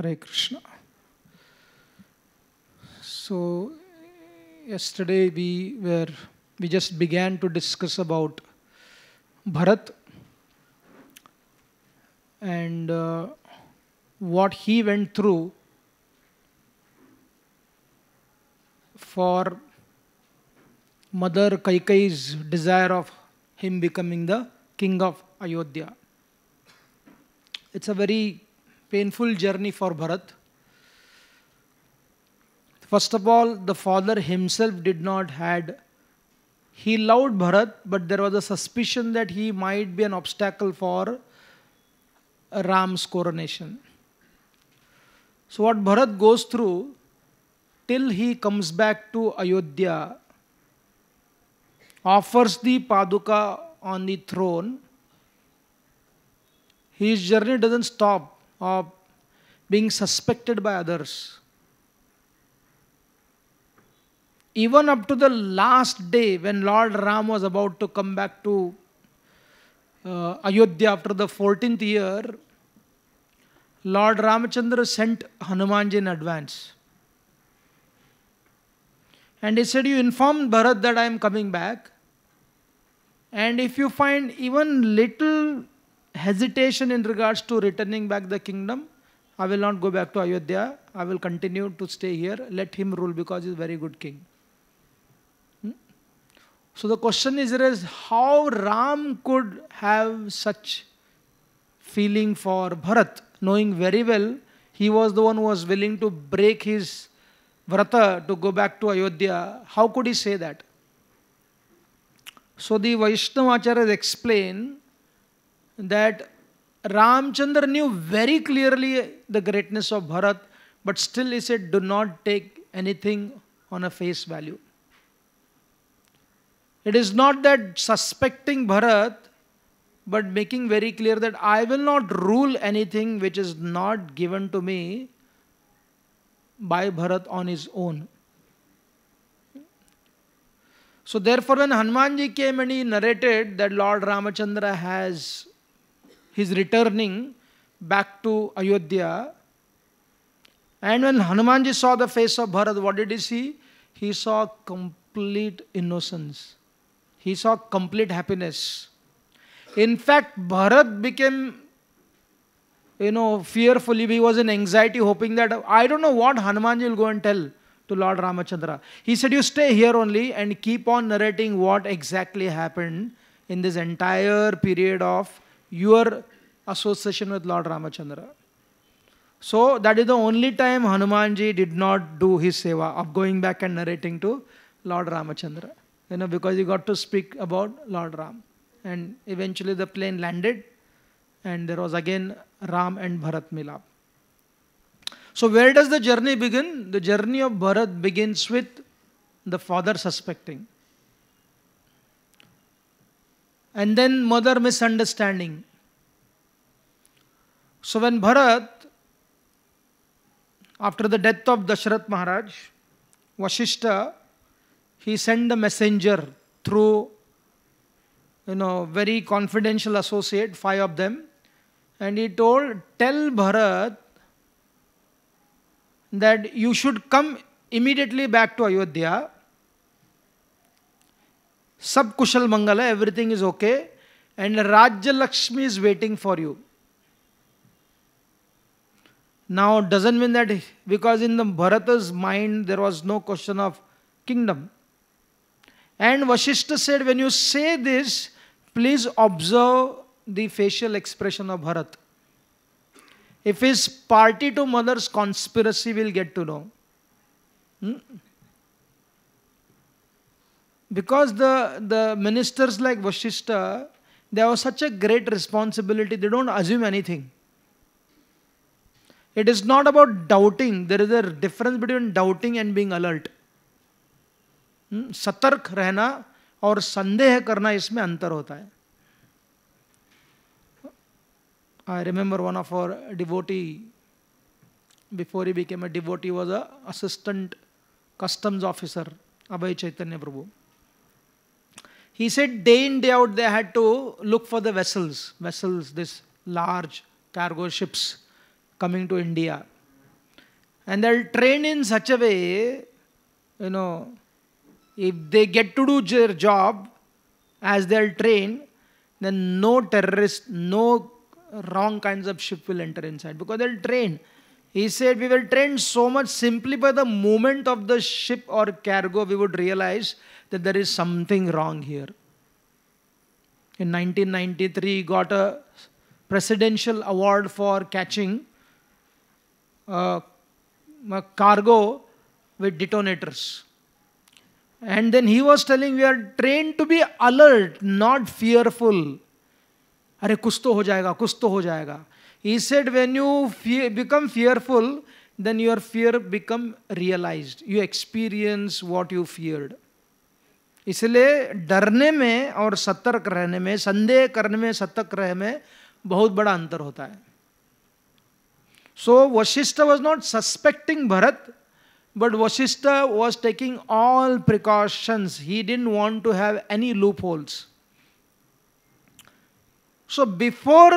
Hare Krishna. So, yesterday we were we just began to discuss about Bharat and uh, what he went through for Mother Kaikai's desire of him becoming the king of Ayodhya. It's a very painful journey for Bharat. First of all, the father himself did not had. He loved Bharat, but there was a suspicion that he might be an obstacle for Ram's coronation. So what Bharat goes through till he comes back to Ayodhya, offers the Paduka on the throne, his journey doesn't stop. Of being suspected by others. Even up to the last day when Lord Ram was about to come back to uh, Ayodhya after the 14th year, Lord Ramachandra sent Hanumanji in advance. And he said, You inform Bharat that I am coming back. And if you find even little hesitation in regards to returning back the kingdom, I will not go back to Ayodhya. I will continue to stay here. Let him rule because he is a very good king. Hmm? So the question is raised, how Ram could have such feeling for Bharat, knowing very well he was the one who was willing to break his vrata to go back to Ayodhya. How could he say that? So the Vaishnava Acharyas explain that Ramchandra knew very clearly the greatness of Bharat, but still he said, do not take anything on a face value. It is not that suspecting Bharat, but making very clear that I will not rule anything which is not given to me by Bharat on his own. So therefore when Hanumanji came and he narrated that Lord Ramachandra has his returning back to Ayodhya. And when Hanumanji saw the face of Bharat, what did he see? He saw complete innocence. He saw complete happiness. In fact, Bharat became, you know, fearfully. He was in anxiety, hoping that I don't know what Hanumanji will go and tell to Lord Ramachandra. He said, You stay here only and keep on narrating what exactly happened in this entire period of your association with Lord Ramachandra. So that is the only time Hanumanji did not do his seva of going back and narrating to Lord Ramachandra. You know, because he got to speak about Lord Ram. And eventually the plane landed and there was again Ram and Bharat milab. So where does the journey begin? The journey of Bharat begins with the father suspecting and then mother misunderstanding. So when Bharat, after the death of Dashrath Maharaj, Vashishta, he sent a messenger through, you know, very confidential associate, five of them, and he told, tell Bharat that you should come immediately back to Ayodhya सब कुशल मंगल है everything is okay and Rajya Lakshmi is waiting for you now doesn't mean that because in the Bharat mind there was no question of kingdom and Vashishtha said when you say this please observe the facial expression of Bharat if is party to mother's conspiracy will get to know because the, the ministers like Vashishta, they have such a great responsibility, they don't assume anything. It is not about doubting, there is a difference between doubting and being alert. सतर्क रहना और संदेह करना इसमें अंतर होता है I remember one of our devotee before he be became a devotee was a assistant customs officer Abhay Chaitanya Prabhu He said day in, day out, they had to look for the vessels, vessels, this large cargo ships coming to India. And they'll train in such a way, you know, if they get to do their job as they'll train, then no terrorist, no wrong kinds of ship will enter inside because they'll train. He said, We will train so much simply by the movement of the ship or cargo, we would realize that there is something wrong here. In 1993, he got a presidential award for catching a, a cargo with detonators. And then he was telling, We are trained to be alert, not fearful. अरे कुछ तो हो जाएगा कुछ तो हो जाएगा He said, when you fear, become fearful, then your fear become realized. You experience what you feared. इसलिए डरने में और सतर्क रहने में संदेह करने में सतर्क रहने में बहुत बड़ा अंतर होता है so Vashishtha was not suspecting Bharat but Vashishtha was taking all precautions he didn't want to have any loopholes so before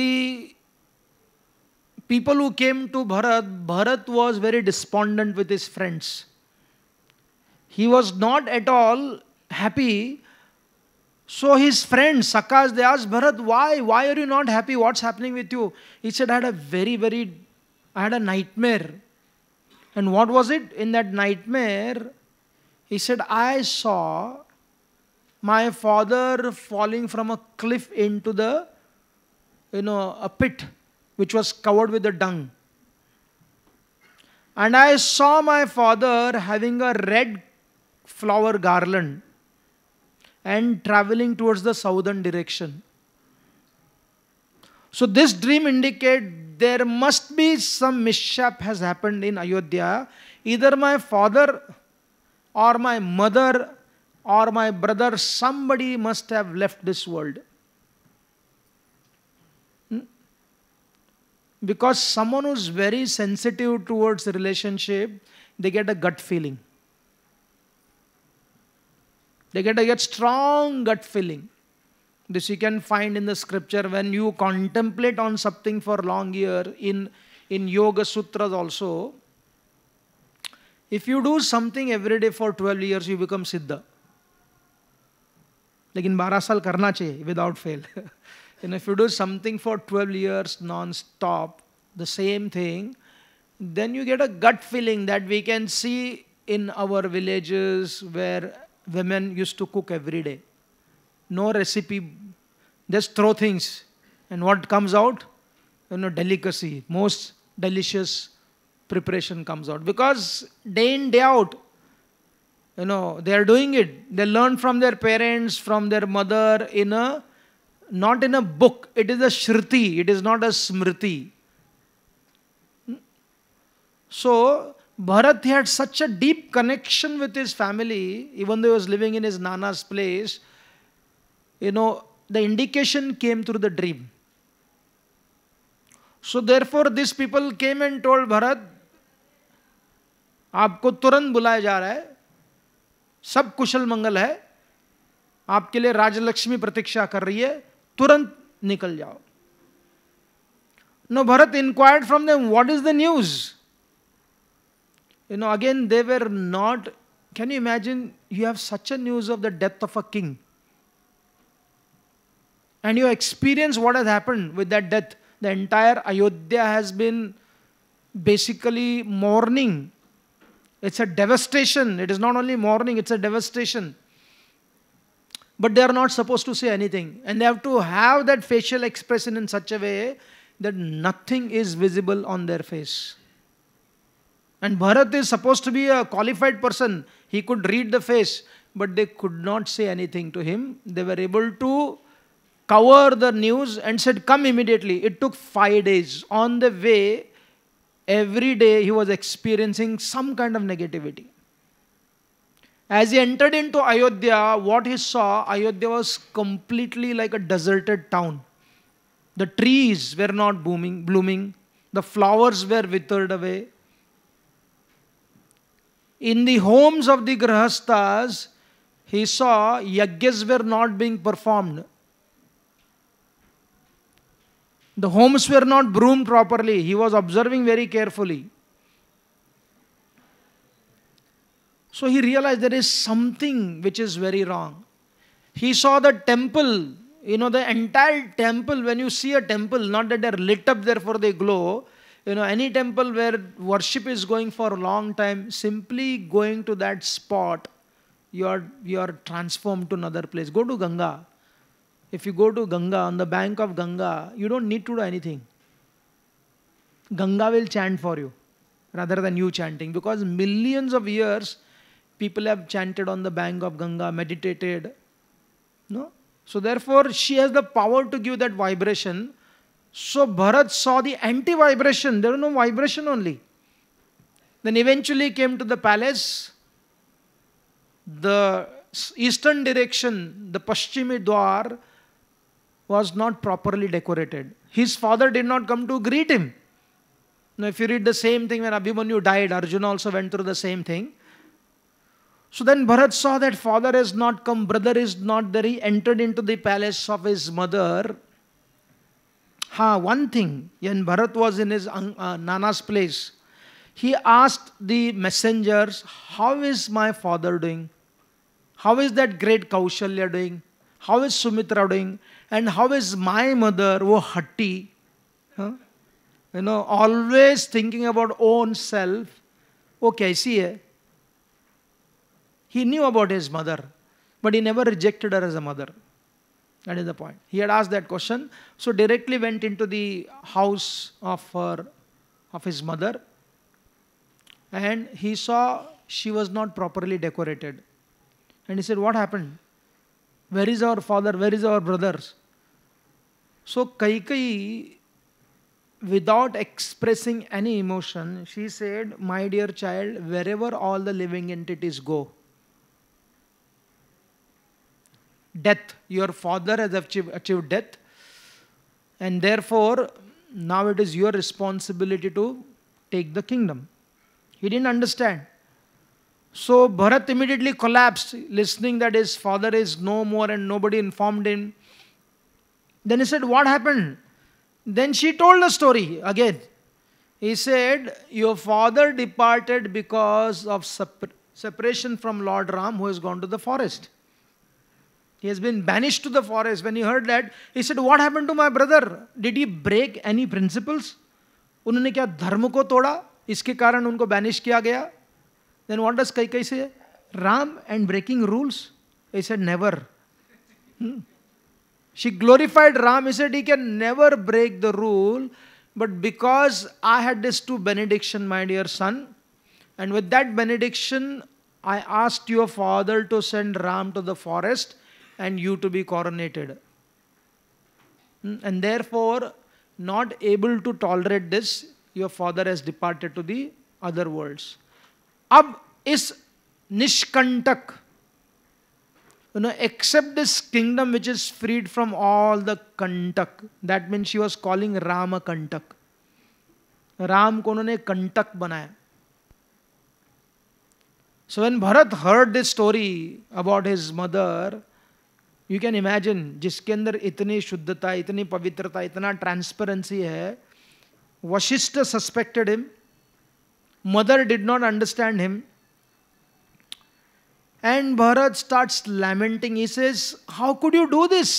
the people who came to Bharat, Bharat was very despondent with his friends. He was not at all happy. So his friends, Sakas, they asked Bharat, why? Why are you not happy? What's happening with you? He said, I had a very, very, I had a nightmare. And what was it in that nightmare? He said, I saw my father falling from a cliff into the, you know, a pit which was covered with the dung. And I saw my father having a red flower garland and traveling towards the southern direction. So this dream indicates there must be some mishap has happened in Ayodhya. Either my father or my mother or my brother, somebody must have left this world. because someone who's very sensitive towards the relationship, they get a gut feeling. They get a get strong gut feeling. This you can find in the scripture when you contemplate on something for long year in, in Yoga Sutras also. If you do something every day for 12 years, you become Siddha. Like 12 साल करना without fail. You know, if you do something for 12 years non-stop, the same thing, then you get a gut feeling that we can see in our villages where women used to cook every day. No recipe, just throw things. And what comes out? You know, delicacy. Most delicious preparation comes out. Because day in, day out, you know, they are doing it. They learn from their parents, from their mother in a not in a book. It is a Shruti, it is not a Smriti. So, Bharat he had such a deep connection with his family, even though he was living in his Nana's place. You know, the indication came through the dream. So, therefore, these people came and told Bharat, आपको तुरंत बुलाया जा रहा है सब कुशल मंगल है आपके लिए राजलक्ष्मी प्रतीक्षा कर रही है तुरंत Nikal जाओ Now, Bharat inquired from them, what is the news? You know, again, they were not. Can you imagine? You have such a news of the death of a king. And you experience what has happened with that death. The entire Ayodhya has been basically mourning. It's a devastation. It is not only mourning, it's a devastation but they are not supposed to say anything. And they have to have that facial expression in such a way that nothing is visible on their face. And Bharat is supposed to be a qualified person. He could read the face, but they could not say anything to him. They were able to cover the news and said, Come immediately. It took five days. On the way, every day he was experiencing some kind of negativity. As he entered into Ayodhya, what he saw, Ayodhya was completely like a deserted town. The trees were not booming, blooming, the flowers were withered away. In the homes of the Grahasthas, he saw yajnas were not being performed. The homes were not broomed properly. He was observing very carefully. So he realized there is something which is very wrong. He saw the temple, you know, the entire temple. When you see a temple, not that they're lit up, therefore they glow. You know, any temple where worship is going for a long time, simply going to that spot, you are, you are transformed to another place. Go to Ganga. If you go to Ganga, on the bank of Ganga, you don't need to do anything. Ganga will chant for you rather than you chanting because millions of years People have chanted on the bank of Ganga, meditated. No? So therefore, she has the power to give that vibration. So Bharat saw the anti-vibration. There was no vibration only. Then eventually came to the palace. The eastern direction, the Paschimi Dwar, was not properly decorated. His father did not come to greet him. Now, if you read the same thing when Abhimanyu died, Arjuna also went through the same thing. So then Bharat saw that father is not come, brother is not there. He entered into the palace of his mother. Ha, one thing, when Bharat was in his uh, Nana's place, he asked the messengers, How is my father doing? How is that great Kaushalya doing? How is Sumitra doing? And how is my mother, oh Hatti? Huh? You know, always thinking about own self. Okay, see. He knew about his mother, but he never rejected her as a mother. That is the point. He had asked that question, so directly went into the house of her, of his mother, and he saw she was not properly decorated. And he said, What happened? Where is our father? Where is our brothers? So Kaikai, without expressing any emotion, she said, My dear child, wherever all the living entities go, death. Your father has achieve, achieved death, and therefore now it is your responsibility to take the kingdom. He didn't understand. So Bharat immediately collapsed, listening that his father is no more and nobody informed him. Then he said, What happened? Then she told the story again. He said, Your father departed because of separation from Lord Ram, who has gone to the forest. He has been banished to the forest. When he heard that, he said, What happened to my brother? Did he break any principles? उन्होंने क्या धर्म को तोड़ा इसके कारण उनको banish किया गया then what does Kaikeyi say Ram and breaking rules is a never she glorified Ram is a he can never break the rule but because I had this two benediction my dear son and with that benediction I asked your father to send Ram to the forest and you to be coronated. And therefore, not able to tolerate this, your father has departed to the other worlds. Ab is Nishkantak. You know, except this kingdom which is freed from all the Kantak. That means she was calling Rama Kantak. Ram ko उन्होंने kantak banaya. So when Bharat heard this story about his mother, you can imagine जिसके अंदर इतनी शुद्धता इतनी पवित्रता इतना transparency है Vashishtha suspected him mother did not understand him and Bharat start lamenting इस says, How could you do this?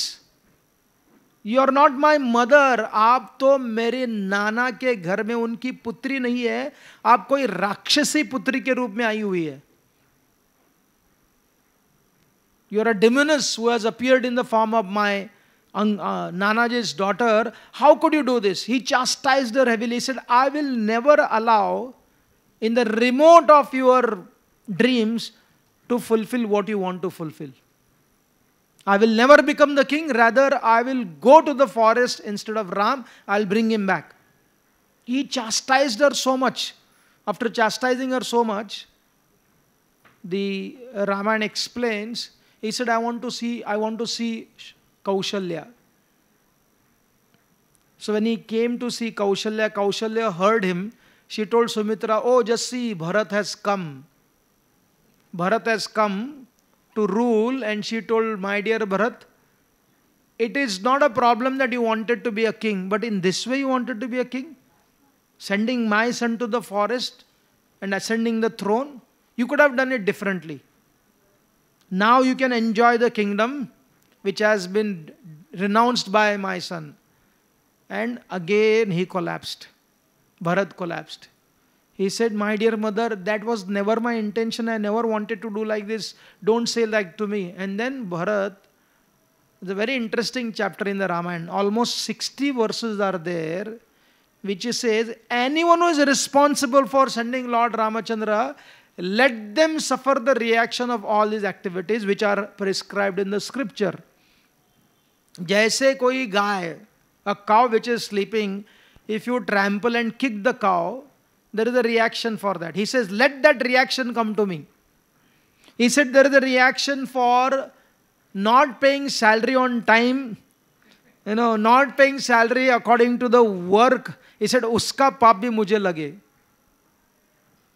You are not my आप तो मेरे नाना के घर में उनकी पुत्री नहीं है आप कोई राक्षसी पुत्री के रूप में आई हुई है You are a demoness who has appeared in the form of my uh, Nanaji's daughter. How could you do this? He chastised her heavily. He said, I will never allow in the remote of your dreams to fulfill what you want to fulfill. I will never become the king. Rather, I will go to the forest instead of Ram. I'll bring him back. He chastised her so much. After chastising her so much, the Raman explains he said, I want to see, I want to see Kaushalya. So when he came to see Kaushalya, Kaushalya heard him. She told Sumitra, Oh, just see, Bharat has come. Bharat has come to rule. And she told, My dear Bharat, it is not a problem that you wanted to be a king, but in this way you wanted to be a king. Sending my son to the forest and ascending the throne, you could have done it differently. Now you can enjoy the kingdom which has been renounced by my son. And again he collapsed. Bharat collapsed. He said, My dear mother, that was never my intention. I never wanted to do like this. Don't say like to me. And then Bharat, the very interesting chapter in the Ramayana, almost 60 verses are there, which says, Anyone who is responsible for sending Lord Ramachandra let them suffer the reaction of all these activities which are prescribed in the scripture. जैसे कोई गाय a cow which is sleeping, if you trample and kick the cow, there is a reaction for that. He says, let that reaction come to me. He said, there is a reaction for not paying salary on time, you know, not paying salary according to the work. He said, उसका पाप भी मुझे लगे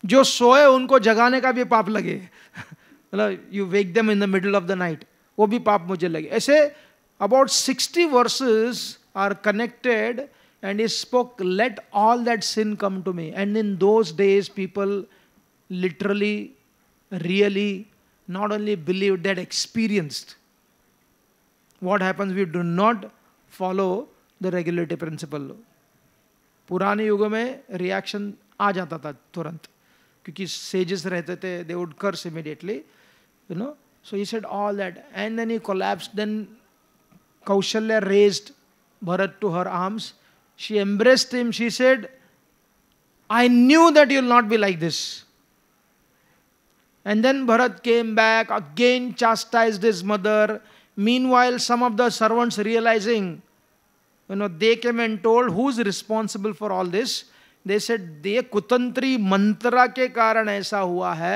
जो सोए उनको जगाने का भी पाप लगे मतलब you wake them in the middle of the night वो भी पाप मुझे लगे ऐसे about sixty verses are connected and is spoke let all that sin come to me and in those days people literally really not only believe that experienced what happens we do not follow the regulatory principle पुराने युगों में reaction आ जाता था तुरंत क्योंकि sages रहते थे they would curse immediately you know so he said all that and then he collapse then Kaushalya raised Bharat to her arms she embraced him. She said, I knew that you'll not be like this. And then Bharat came back, again chastised his mother. Meanwhile, some of the servants realizing, you know, they came and told, who's responsible for all this? They said कुतंत्री मंत्रा के कारण ऐसा हुआ है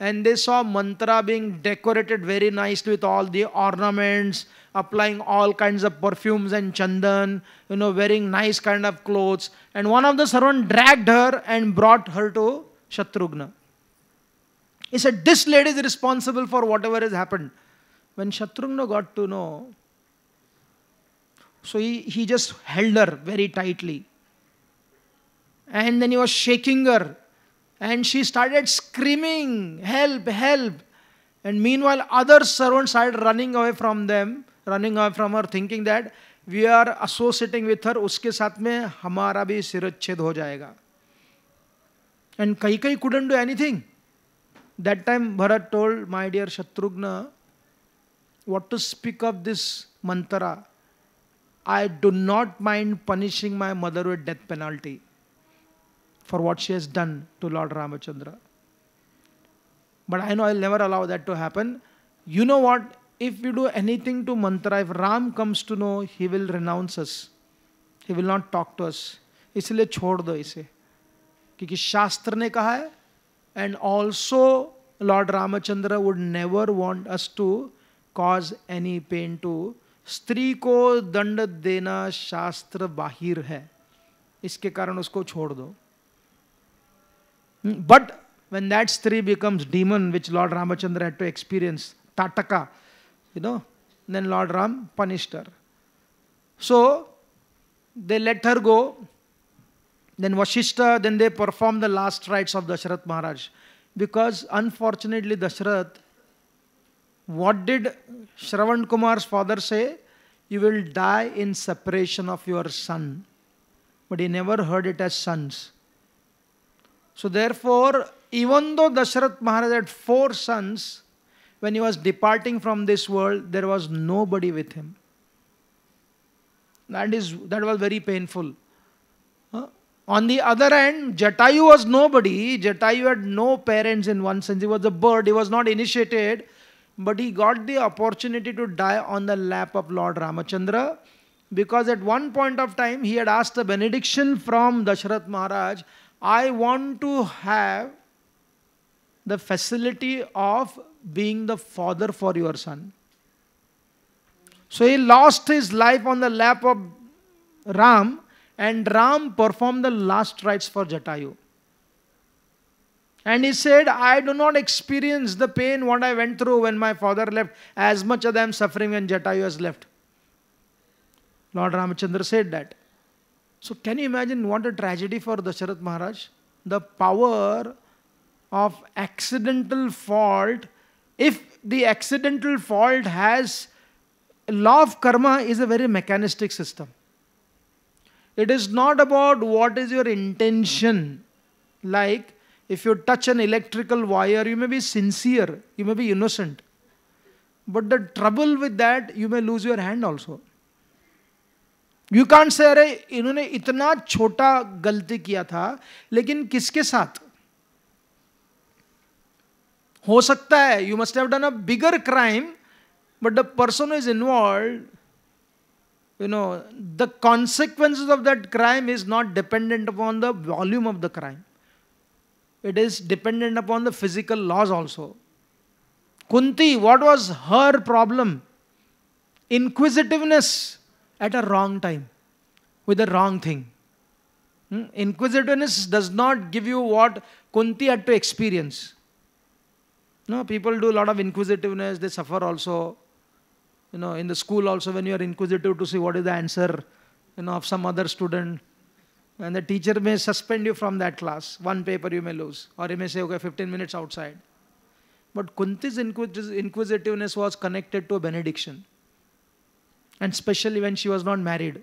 and they saw Manthara being decorated very nice with all the ornaments applying all kind of perfumes and chandan you know wearing nice kind of clothes and one of the servant dragged her and brought her to Shatrughna is this lady is responsible for whatever is happened when Shatrughna got to know so he just हेल्डर very tightly And then he was shaking her. And she started screaming, Help, help. And meanwhile, other servants started running away from them, running away from her, thinking that we are associating with her उसके साथ में हमारा भी सिरच्छेद ho jayega and kai kai couldn't do anything that time bharat told my dear Shatrughan what to speak of this mantra i do not mind punishing my mother with death penalty for what she has done to Lord Ramachandra. But I know I'll never allow that to happen. You know what? If we do anything to mantra, if Ram comes to know, he will renounce us. He will not talk to us. इसलिए छोड़ दो इसे क्योंकि शास्त्र ने कहा है and also lord Ramachandra would never want us to cause any pain to स्त्री को दंड देना शास्त्र बाहिर है इसके कारण उसको छोड़ दो Mm, but when that stree becomes demon, which Lord Ramachandra had to experience, Tataka, you know, then Lord Ram punished her. So they let her go. Then Vashishta, then they performed the last rites of Dashrath Maharaj. Because unfortunately, Dashrath, what did Shravan Kumar's father say? You will die in separation of your son. But he never heard it as sons. So therefore, even though Dasharath Maharaj had four sons, when he was departing from this world, there was nobody with him. That is that was very painful. Huh? On the other hand, Jatayu was nobody. Jatayu had no parents in one sense. He was a bird. He was not initiated, but he got the opportunity to die on the lap of Lord Ramachandra because at one point of time he had asked a benediction from Dasharath Maharaj I want to have the facility of being the father for your son. So he lost his life on the lap of Ram, and Ram performed the last rites for Jatayu. And he said, I do not experience the pain what I went through when my father left, as much as I am suffering when Jatayu has left. Lord Ramachandra said that. So can you imagine what a tragedy for Dasharath Maharaj? The power of accidental fault, if the accidental fault has law of karma is a very mechanistic system. It is not about what is your intention. Like if you touch an electrical wire, you may be sincere, you may be innocent. But the trouble with that, you may lose your hand also. You can't say अरे इन्होंने इतना छोटा गलती किया था लेकिन किसके साथ हो सकता है you must have done a bigger crime but the person is involve you know the consequence of that crime is not dependent upon the volume of the crime it is dependent upon the physical laws also Kunti what was her problem inquisitiveness at a wrong time with the wrong thing. Hmm? Inquisitiveness does not give you what Kunti had to experience. No, people do a lot of inquisitiveness, they suffer also. You know, in the school also, when you are inquisitive to see what is the answer, you know, of some other student, and the teacher may suspend you from that class. One paper you may lose, or he may say, okay, 15 minutes outside. But Kunti's inquisitiveness was connected to a benediction and especially when she was not married.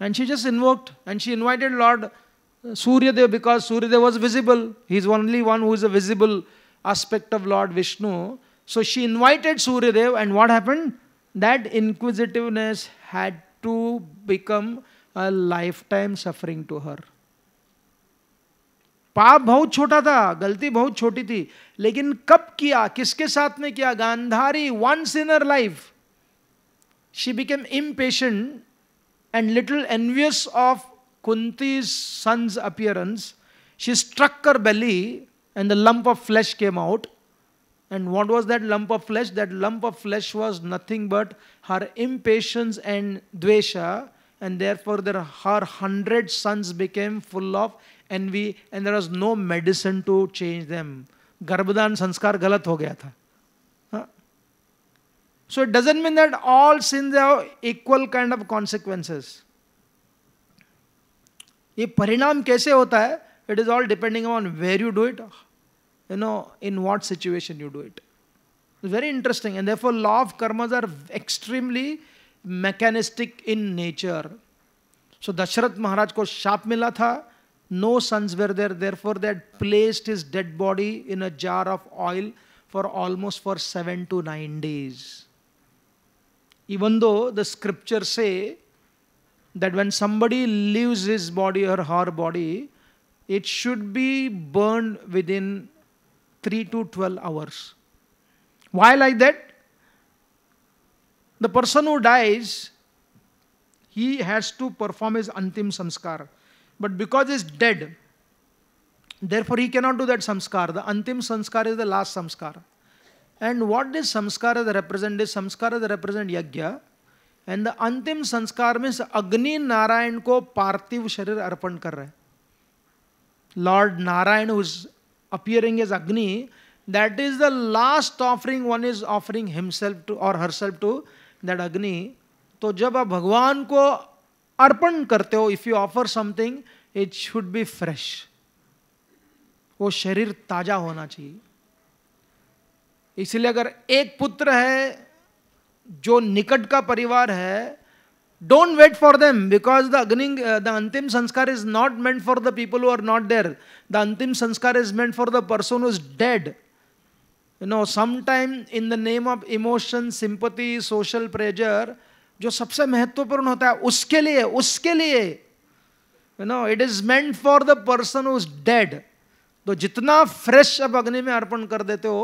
And she just invoked and she invited Lord uh, Suryadeva because Suryadeva was visible. He's only one who is a visible aspect of Lord Vishnu. So she invited Suryadeva and what happened? That inquisitiveness had to become a lifetime suffering to her. पाप बहुत छोटा था गलती बहुत छोटी थी लेकिन कब किया किसके साथ में किया Gandhari one sinner life she became impatient and little envious of Kunti's son's appearance. She struck her belly and the lump of flesh came out. And what was that lump of flesh? That lump of flesh was nothing but her impatience and dvesha, and therefore there, her hundred sons became full of envy, and there was no medicine to change them. Garbhadan sanskar galat ho gaya tha. So it doesn't mean that all sins have equal kind of consequences. ये परिणाम कैसे होता है it is all depending on where you do it you know in what situation you do it very interesting and therefore law of karmas are extremely mechanistic in nature so dasharath maharaj ko shaap mila tha no sons were there therefore they had placed his dead body in a jar of oil for almost for 7 to 9 days Even though the scriptures say that when somebody leaves his body or her body, it should be burned within 3 to 12 hours. Why like that? The person who dies, he has to perform his antim samskar. But because he's dead, therefore he cannot do that samskar. The antim samskar is the last samskar. And what does samskara that represent? Does samskara that represent yajna? And the antim sanskar में अग्नि नारायण को पार्थिव शरीर अर्पण कर रहे हैं lord Narayan who's appearing as Agni that is the last offering one is offering himself to और herself to that Agni तो जब आप भगवान को अर्पण करते हो if you offer something it should be fresh वो शरीर ताजा होना चाहिए इसलिए अगर एक पुत्र है जो निकट का परिवार है don't wait for them because the अग्निंग the antim sanskar is not meant for the people who are not there the antim sanskar is meant for the person who is dead you know sometime in the name of emotion sympathy social pressure जो सबसे महत्वपूर्ण होता है उसके लिए उसके लिए you know it is meant for the person who is dead तो जितना फ्रेश अब अग्नि में अर्पण कर देते हो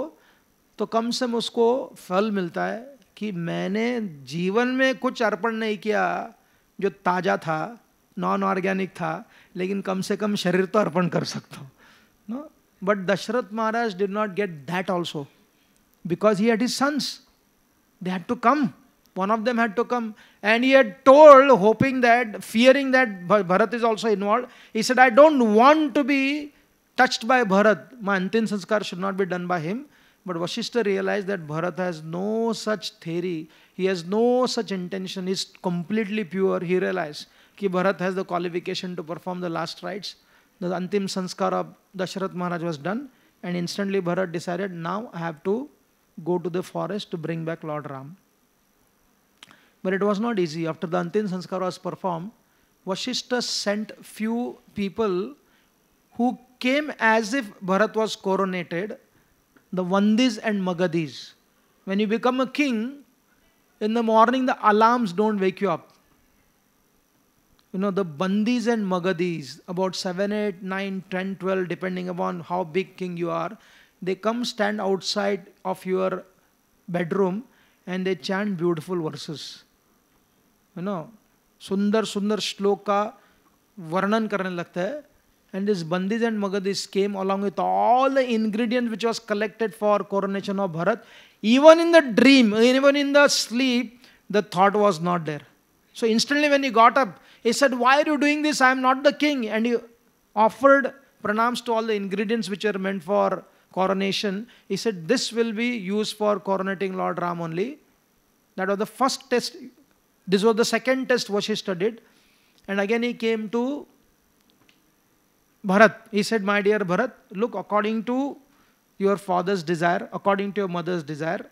तो कम से कम उसको फल मिलता है कि मैंने जीवन में कुछ अर्पण नहीं किया जो ताज़ा था नॉन ऑर्गेनिक था लेकिन कम से कम शरीर तो अर्पण कर सकता हूँ न but Dasharath Maharaj did not get that also because he had his sons they had to come one of them had to come and he had told hoping that fearing that Bharat is also involve he said I don't want to be touched by Bharat my antim sanskar should not be done by him But Vashishta realized that Bharat has no such theory, he has no such intention, he's completely pure. He realized that Bharat has the qualification to perform the last rites. The Antim Sanskar of Dasharath Maharaj was done, and instantly Bharat decided, now I have to go to the forest to bring back Lord Ram. But it was not easy. After the Antim Sanskar was performed, Vashishta sent few people who came as if Bharat was coronated the Vandis and Magadis. When you become a king, in the morning the alarms don't wake you up. You know, the Bandis and Magadis, about 7, 8, 9, 10, 12, depending upon how big king you are, they come stand outside of your bedroom and they chant beautiful verses. You know, sundar sundar श्लोक का वर्णन करने and this bandis and magadis came along with all the ingredients which was collected for coronation of Bharat. Even in the dream, even in the sleep, the thought was not there. So instantly when he got up, he said, why are you doing this? I am not the king. And he offered pranams to all the ingredients which are meant for coronation. He said, this will be used for coronating Lord Ram only. That was the first test. This was the second test Vashishta did. And again he came to Bharat, he said, My dear Bharat, look, according to your father's desire, according to your mother's desire,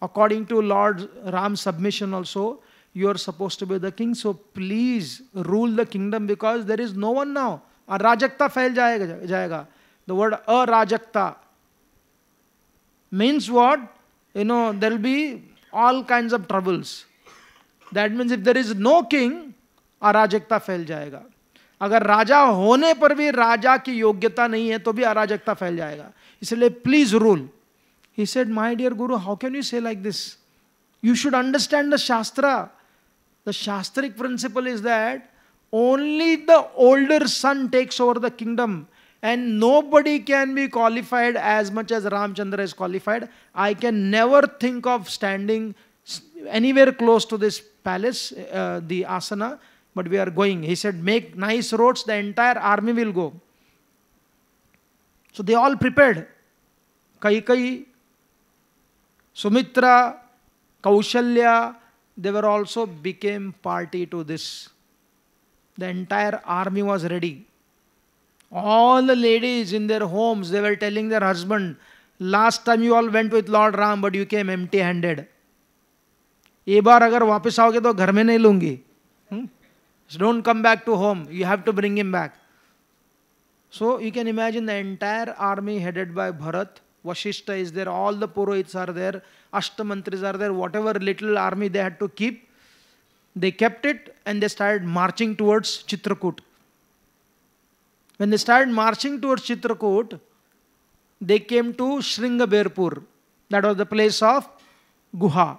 according to Lord Ram's submission also, you are supposed to be the king. So please rule the kingdom because there is no one now. अराजकता fail jayega. The word word अराजकता means what? You know, there will be all kinds of troubles. That means if there is no king, अराजकता fail jayega. अगर राजा होने पर भी राजा की योग्यता नहीं है तो भी अराजकता फैल जाएगा इसलिए please rule he said my dear guru how can you say like this you should understand the shastra the शास्त्रिक principle is that only the older son takes over the kingdom and nobody can be qualified as much as Ramchandra is qualified I can never think of standing anywhere close to this palace the asana but we are going. He said, Make nice roads, the entire army will go. So they all prepared. Kaikai, Sumitra, Kaushalya, they were also became party to this. The entire army was ready. All the ladies in their homes, they were telling their husband, Last time you all went with Lord Ram, but you came empty handed. ये बार अगर वापस आओगे तो घर में नहीं लूंगी So don't come back to home. You have to bring him back. So you can imagine the entire army headed by Bharat. Vashishta is there, all the Purohits are there, Ashtamantris are there, whatever little army they had to keep, they kept it and they started marching towards Chitrakoot. When they started marching towards Chitrakoot, they came to Sringaberpur. That was the place of Guha.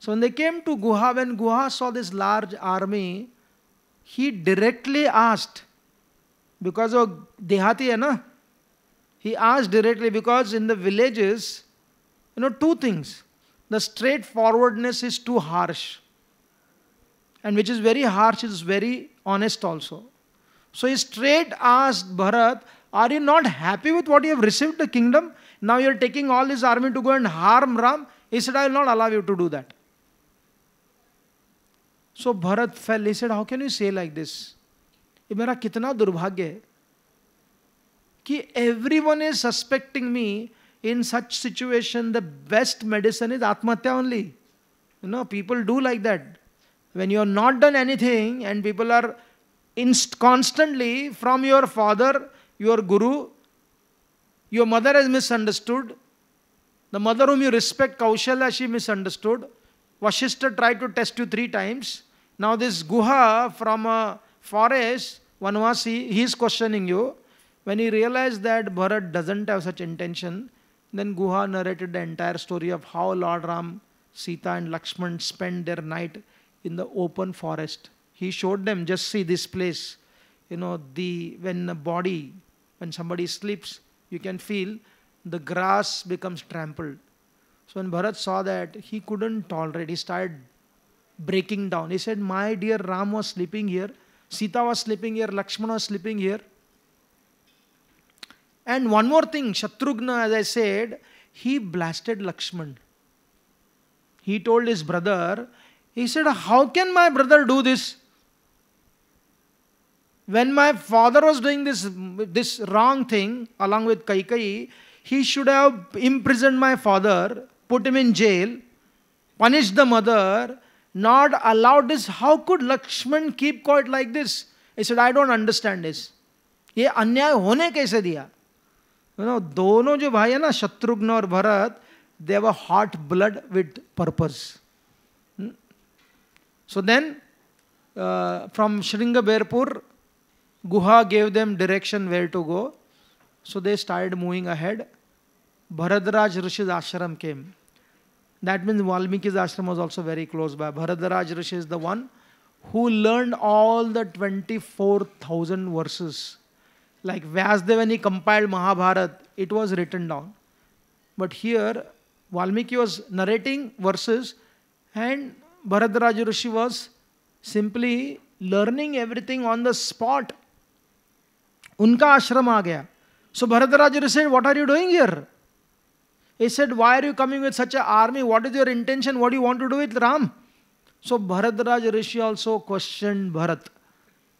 So when they came to Guha, when Guha saw this large army, he directly asked, because of Dehati, na? he asked directly because in the villages, you know, two things. The straightforwardness is too harsh. And which is very harsh is very honest also. So he straight asked Bharat, Are you not happy with what you have received the kingdom? Now you are taking all this army to go and harm Ram. He said, I will not allow you to do that. So Bharat fell he how can you say like this ये मेरा कितना दुर्भाग्य है कि every one is suspecting me in such situation the best medicine is atmahatya only you know people do like that when you are not done anything and people are insist constantly from your father your guru your mother is understood the mother whom you respect Kaushalya she understood Vashishtha try to test you three times Now this guha from a forest, Vanvasi, he is questioning you. When he realized that Bharat doesn't have such intention, then Guha narrated the entire story of how Lord Ram, Sita and Lakshman spent their night in the open forest. He showed them, just see this place. You know, the when a body, when somebody sleeps, you can feel the grass becomes trampled. So when Bharat saw that, he couldn't tolerate. He started breaking down. He said, My dear Ram was sleeping here, Sita was sleeping here, Lakshmana was sleeping here. And one more thing, Shatrughna, as I said, he blasted Lakshman. He told his brother, he said, How can my brother do this? When my father was doing this, this wrong thing along with Kaikai, he should have imprisoned my father, put him in jail, punished the mother, not allowed this, how could Lakshman keep quiet like this? He said, I don't understand this. ये अन्याय होने कैसे दिया you know दोनों जो भाई है ना शत्रुघ्न और Bharat they were hot blood with purpose so then from Shringaverpur Guha gave them direction where to go so they start moving ahead Bharadwaj Rishi ashram came That means Valmiki's ashram was also very close by. Bharadaraj Rishi is the one who learned all the 24,000 verses. Like Vyasdev when he compiled Mahabharat, it was written down. But here, Valmiki was narrating verses and Bharadaraj Rishi was simply learning everything on the spot. Unka ashram aa gaya. So Bharadaraj Rishi रिसेड what are you doing here He said, Why are you coming with such an army? What is your intention? What do you want to do with Ram? So Raj Rishi also questioned Bharat.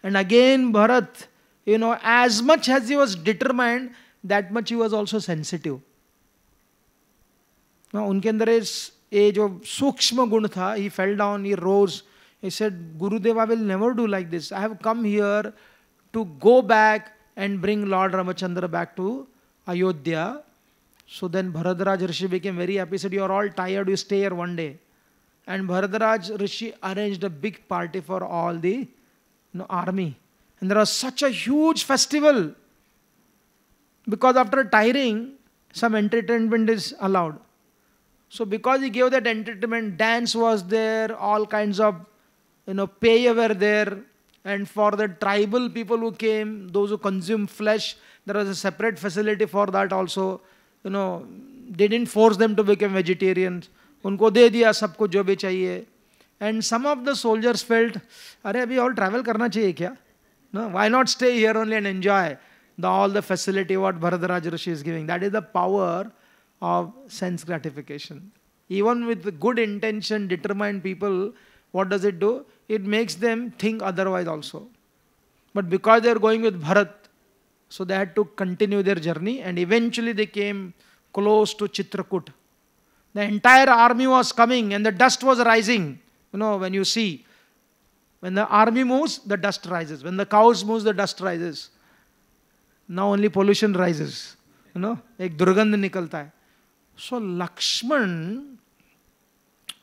And again, Bharat, you know, as much as he was determined, that much he was also sensitive. Now, उनके अंदर ये जो सूक्ष्म गुण था fell down, he rose. He said, "Guru Deva will never do like this. I have come here to go back and bring Lord lord Ramchandra back to Ayodhya." So then Bharadraj Rishi became very happy, He said, You are all tired, you stay here one day. And Bharadraj Rishi arranged a big party for all the you know, army. And there was such a huge festival. Because after tiring, some entertainment is allowed. So because he gave that entertainment, dance was there, all kinds of you know pay were there, and for the tribal people who came, those who consume flesh, there was a separate facility for that also. You know they didn't force them to become vegetarian उनको दे दिया सबको जो भी चाहिए and some of the soldiers felt अरे अभी और ट्रैवल करना चाहिए क्या ना why not stay here only and enjoy the all the facility what Bharadwaj Rishi is giving that is the power of sense gratification even with good intention determined people what does it do it makes them think otherwise also but because they are going with Bharat So they had to continue their journey and eventually they came close to Chitrakut. The entire army was coming and the dust was rising. You know, when you see, when the army moves, the dust rises. When the cows moves, the dust rises. Now only pollution rises. You know, एक दुर्गंध निकलता है. So Lakshman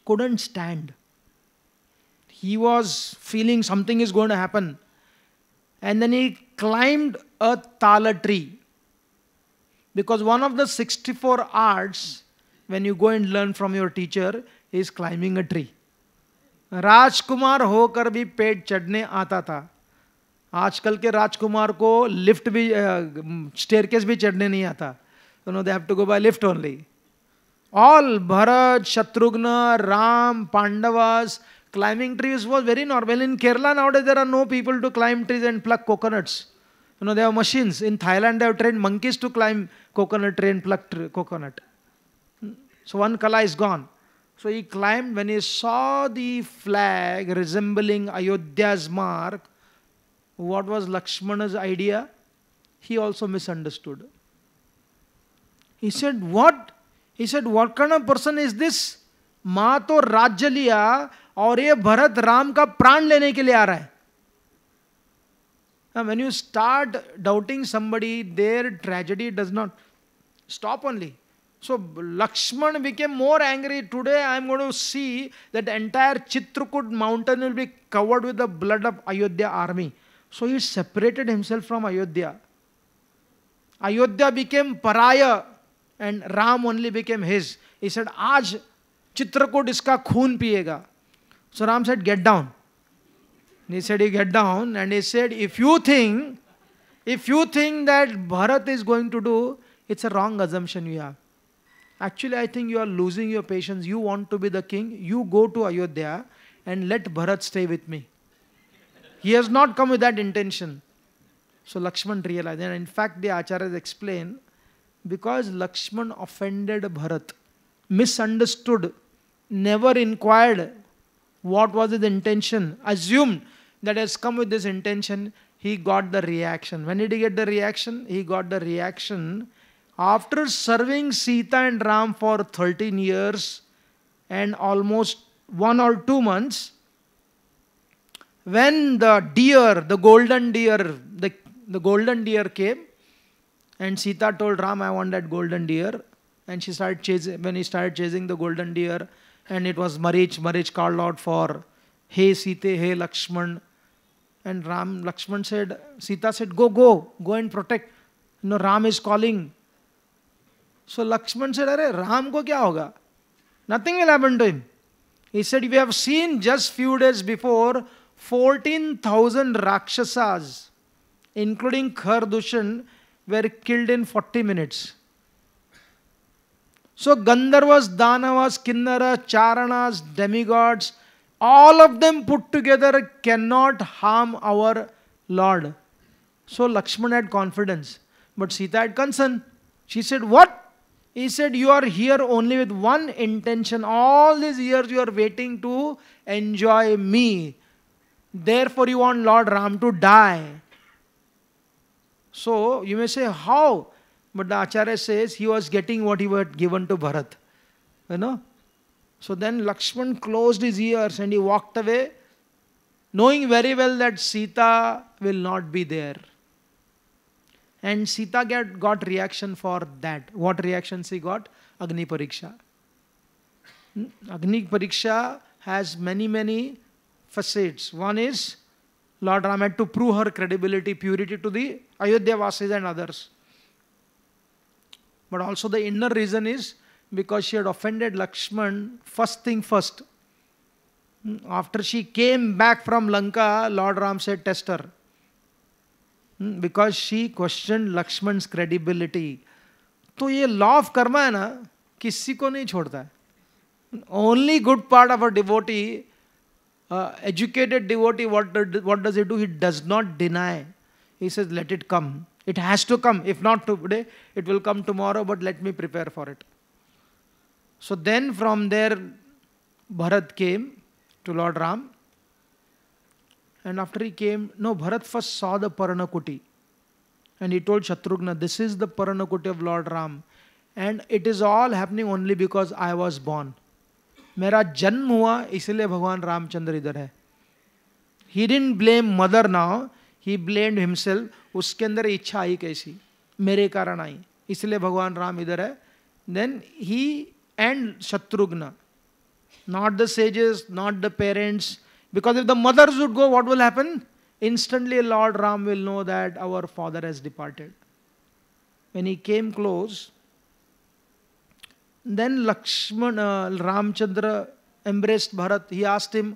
couldn't stand. He was feeling something is going to happen. And then he climbed a tala tree. Because one of the 64 arts, when you go and learn from your teacher, is climbing a tree. राजकुमार होकर भी पेड़ चढ़ने आता था आजकल के राजकुमार को lift भी स्टेरकेस भी चढ़ने नहीं आता तो no they have to go by lift only all Bharat Shatrughna Ram Pandavas climbing trees was very normal. In Kerala nowadays, there are no people to climb trees and pluck coconuts. You know, there are machines. In Thailand, they have trained monkeys to climb coconut tree and pluck tree, coconut. So one Kala is gone. So he climbed when he saw the flag resembling Ayodhya's mark. What was Lakshmana's idea? He also misunderstood. He said, What? He said, What kind of person is this? Mato Rajaliya. और ये भरत राम का प्राण लेने के लिए आ रहा है when you start doubting somebody their tragedy does not stop only so Lakshman we more angry today I am गोड to see that entire Chitrakoot mountain will be covered with the blood of Ayodhya army so he separated himself from Ayodhya Ayodhya became paraya and Ram only became his इस आज चित्रकूट इसका खून पिएगा So Ram said, Get down. And he said, You get down. And he said, If you think, if you think that Bharat is going to do, it's a wrong assumption you have. Actually, I think you are losing your patience. You want to be the king. You go to Ayodhya and let Bharat stay with me. He has not come with that intention. So Lakshman realized, and in fact, the acharyas explain because Lakshman offended Bharat, misunderstood, never inquired, what was his intention, assumed that has come with this intention, he got the reaction. When did he get the reaction? He got the reaction after serving Sita and Ram for 13 years and almost one or two months. When the deer, the golden deer, the, the golden deer came, and Sita told Ram, I want that golden deer. And she started chasing, when he started chasing the golden deer, and it was Marich. Marich called out for, Hey Sita, hey Lakshman. And Ram, Lakshman said, Sita said, Go, go, go and protect. You know, Ram is calling. So Lakshman said, Are Ram ko kya hoga? Nothing will happen to him. He said, We have seen just few days before 14,000 Rakshasas, including Khardushan, were killed in 40 minutes. So Gandharvas, Danavas, Kinnara, Charanas, demigods, all of them put together cannot harm our Lord. So Lakshman had confidence. But Sita had concern. She said, What? He said, You are here only with one intention. All these years you are waiting to enjoy me. Therefore, you want Lord Ram to die. So you may say, How? But the Acharya says he was getting what he had given to Bharat. You know? So then Lakshman closed his ears and he walked away, knowing very well that Sita will not be there. And Sita get, got reaction for that. What reaction she got? Agni Pariksha. Agni Pariksha has many, many facets. One is Lord Ram had to prove her credibility, purity to the Ayodhya Vasis and others. But also the inner reason is because she had offended Lakshman first thing first. After she came back from Lanka, Lord Ram said, Test her. Because she questioned Lakshman's credibility. तो ये law of karma है ना किसी को नहीं छोड़ता है only good part of devotee, devotee educated devotee what what does it do he does not deny he says let it come It has to come. If not today, it will come tomorrow, but let me prepare for it. So then from there, Bharat came to Lord Ram. And after he came, no, Bharat first saw the Paranakuti. And he told Shatrughna, this is the Paranakuti of Lord Ram. And it is all happening only because I was born. Mera janm hua, इसलिए Bhagwan Ramchandra idhar hai. He didn't blame mother now. He blamed himself उसके अंदर इच्छा आई कैसी मेरे कारण आई इसलिए भगवान राम इधर है then he and Shatrughna not the sages not the parents because if the mothers would go what will happen instantly lord Ram will know that our father has departed when he came close then Lakshman Ramchandra embraced Bharat he asked him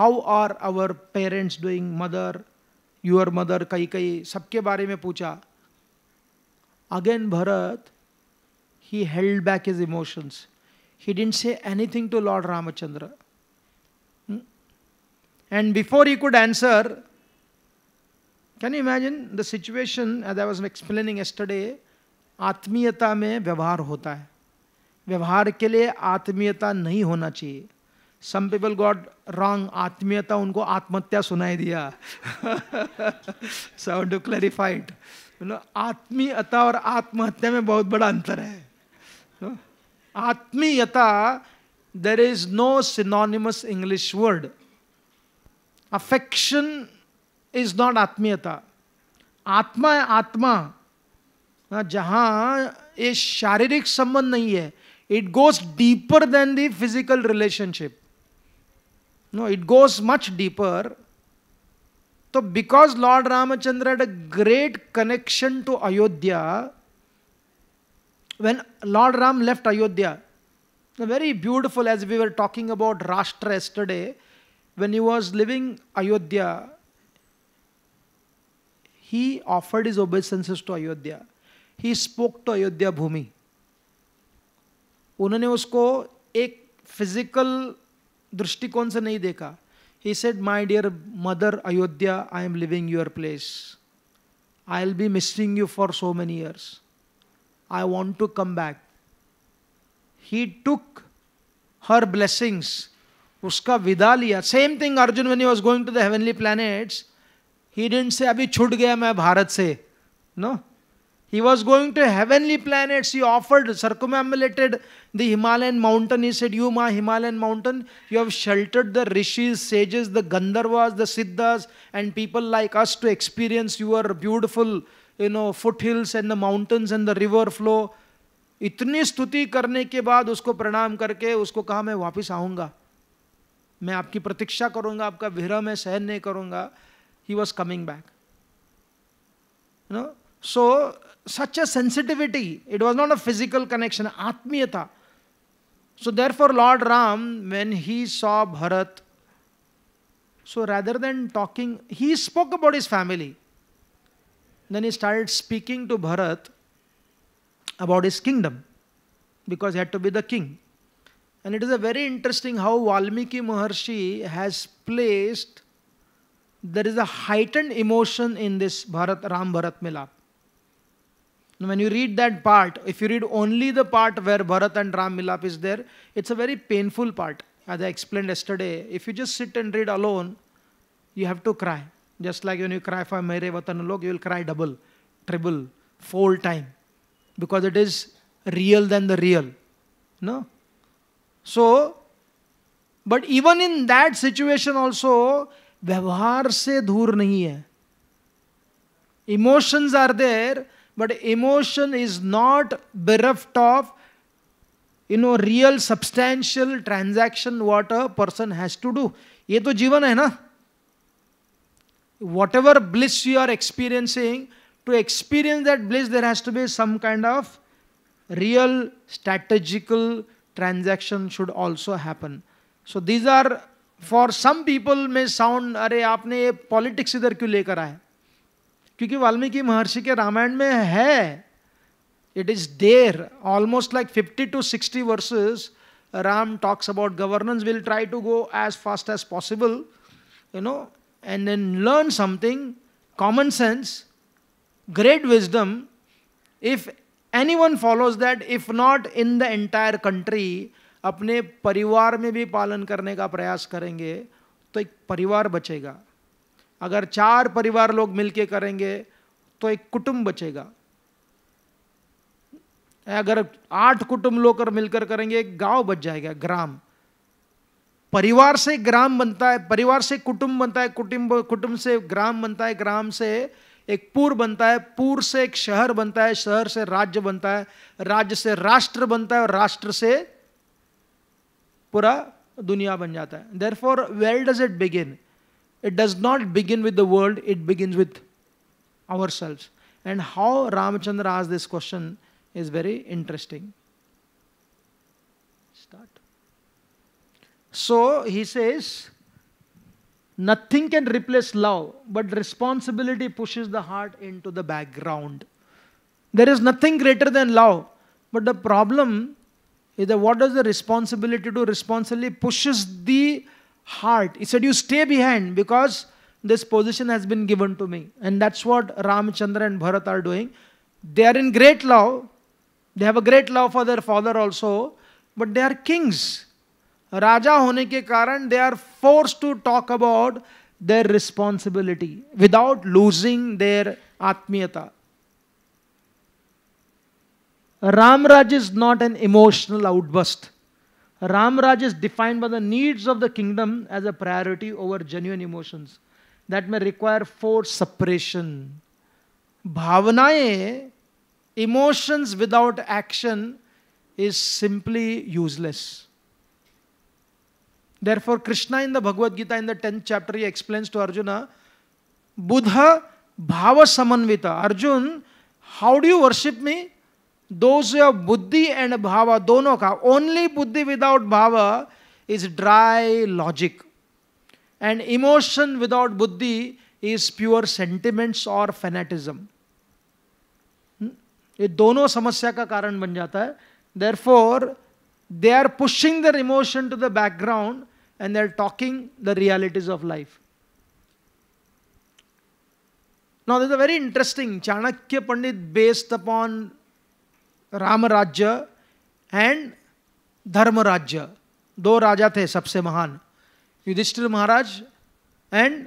how are our parents doing mother your mother कई कई सबके बारे में पूछा again Bharat he held back his emotions he didn't say anything to lord Ramchandra and before he could answer can you imagine the situation as I was explaining yesterday आत्मीयता में व्यवहार होता है व्यवहार के लिए आत्मीयता नहीं होना चाहिए सम पीपल गॉड रॉन्ग आत्मीयता उनको आत्महत्या सुनाई दिया सो टू क्लैरिफाइड आत्मीयता और आत्महत्या में बहुत बड़ा अंतर है आत्मीयता there is no synonymous English word affection is not atmiyata आत्मा है आत्मा हाँ, जहाँ ये शारीरिक संबंध नहीं है it goes deeper than the physical relationship No, it goes much deeper. So, because Lord Ramachandra had a great connection to Ayodhya, when Lord Ram left Ayodhya, very beautiful as we were talking about Rashtra yesterday, when he was living Ayodhya, he offered his obeisances to Ayodhya. He spoke to Ayodhya Bhumi. उन्होंने उसको एक physical दृष्टिकोण से नहीं देखा he said my dear mother Ayodhya I am leaving your place I'll be missing you for so many years I want to come back he took her blessings उसका विदा लिया same thing Arjun when was going to the heavenly planets he didn't say अभी छूट गया मैं भारत से no no? He was going to heavenly planets. He offered, circumambulated the Himalayan mountain. He said, You, my Himalayan mountain, you have sheltered the rishis, sages, the Gandharvas, the Siddhas, and people like us to experience your beautiful you know, foothills and the mountains and the river flow. इतनी स्तुति करने के बाद उसको प्रणाम करके उसको कहा मैं वापस आऊँगा मैं आपकी प्रतीक्षा करूँगा आपका विरह मैं सहन नहीं करूँगा he was coming back no so such a sensitivity. It was not a physical connection, Atmiyata. So, therefore, Lord Ram, when he saw Bharat, so rather than talking, he spoke about his family. Then he started speaking to Bharat about his kingdom because he had to be the king. And it is a very interesting how Valmiki Maharshi has placed there is a heightened emotion in this Bharat Ram Bharat Milap. When you read that part, if you read only the part where Bharat and Ram Milap is there, it's a very painful part. As I explained yesterday, if you just sit and read alone, you have to cry. Just like when you cry for Mere Vatan Lok, you will cry double, triple, four time. Because it is real than the real. No? So, but even in that situation also, व्यवहार से दूर नहीं है emotions are but emotion is not bereft of you know real substantial transaction what a person has to do ये तो जीवन है ना whatever bliss you are experiencing to experience that bliss there has to be some kind of real strategical transaction should also happen. So these are for some people may sound अरे आपने ये politics इधर क्यों लेकर आए क्योंकि वाल्मीकि महर्षि के रामायण में है it is there almost like fifty to sixty verses Ram talks about governance will try to go as fast as possible you know and then learn something common sense great wisdom if anyone follows that if not in the entire country अपने परिवार में भी पालन करने का प्रयास करेंगे तो एक परिवार बचेगा अगर चार परिवार लोग मिलके करेंगे तो एक कुटुंब बचेगा अगर आठ कुटुंब लोग कर मिलकर करेंगे एक गांव बच जाएगा ग्राम परिवार से ग्राम बनता है परिवार से कुटुंब बनता है कुटुंब कुटुंब से ग्राम बनता है ग्राम से एक पूर बनता है पूर से एक शहर बनता है शहर से राज्य बनता है राज्य से राष्ट्र बनता है और राष्ट्र से पूरा दुनिया बन जाता है therefore well does it begin It does not begin with the world, it begins with ourselves. And how Ramachandra asked this question is very interesting. Start. So he says, Nothing can replace love, but responsibility pushes the heart into the background. There is nothing greater than love. But the problem is that what does the responsibility do? Responsibility pushes the heart. He said, You stay behind because this position has been given to me. And that's what Ramchandra and Bharat are doing. They are in great love. They have a great love for their father also, but they are kings. Raja hone ke karan, they are forced to talk about their responsibility without losing their atmiyata. Ramraj is not an emotional outburst. Ramraj is defined by the needs of the kingdom as a priority over genuine emotions that may require forced separation. Bhavanaye, emotions without action, is simply useless. Therefore, Krishna in the Bhagavad Gita in the 10th chapter he explains to Arjuna, Buddha bhava samanvita. Arjun, how do you worship me? Those buddhi and bhav दोनों का only buddhi without bhav is dry logic and emotion without buddhi is pure sentiments और fanaticism ये दोनों समस्या का कारण बन जाता है therefore they are pushing their emotion to the background and they are talking the realities of life now this a very interesting Chanakya Pandit based upon Ramrajya and Dharmarajya दो राजा थे सबसे महान युधिष्ठिर महाराज and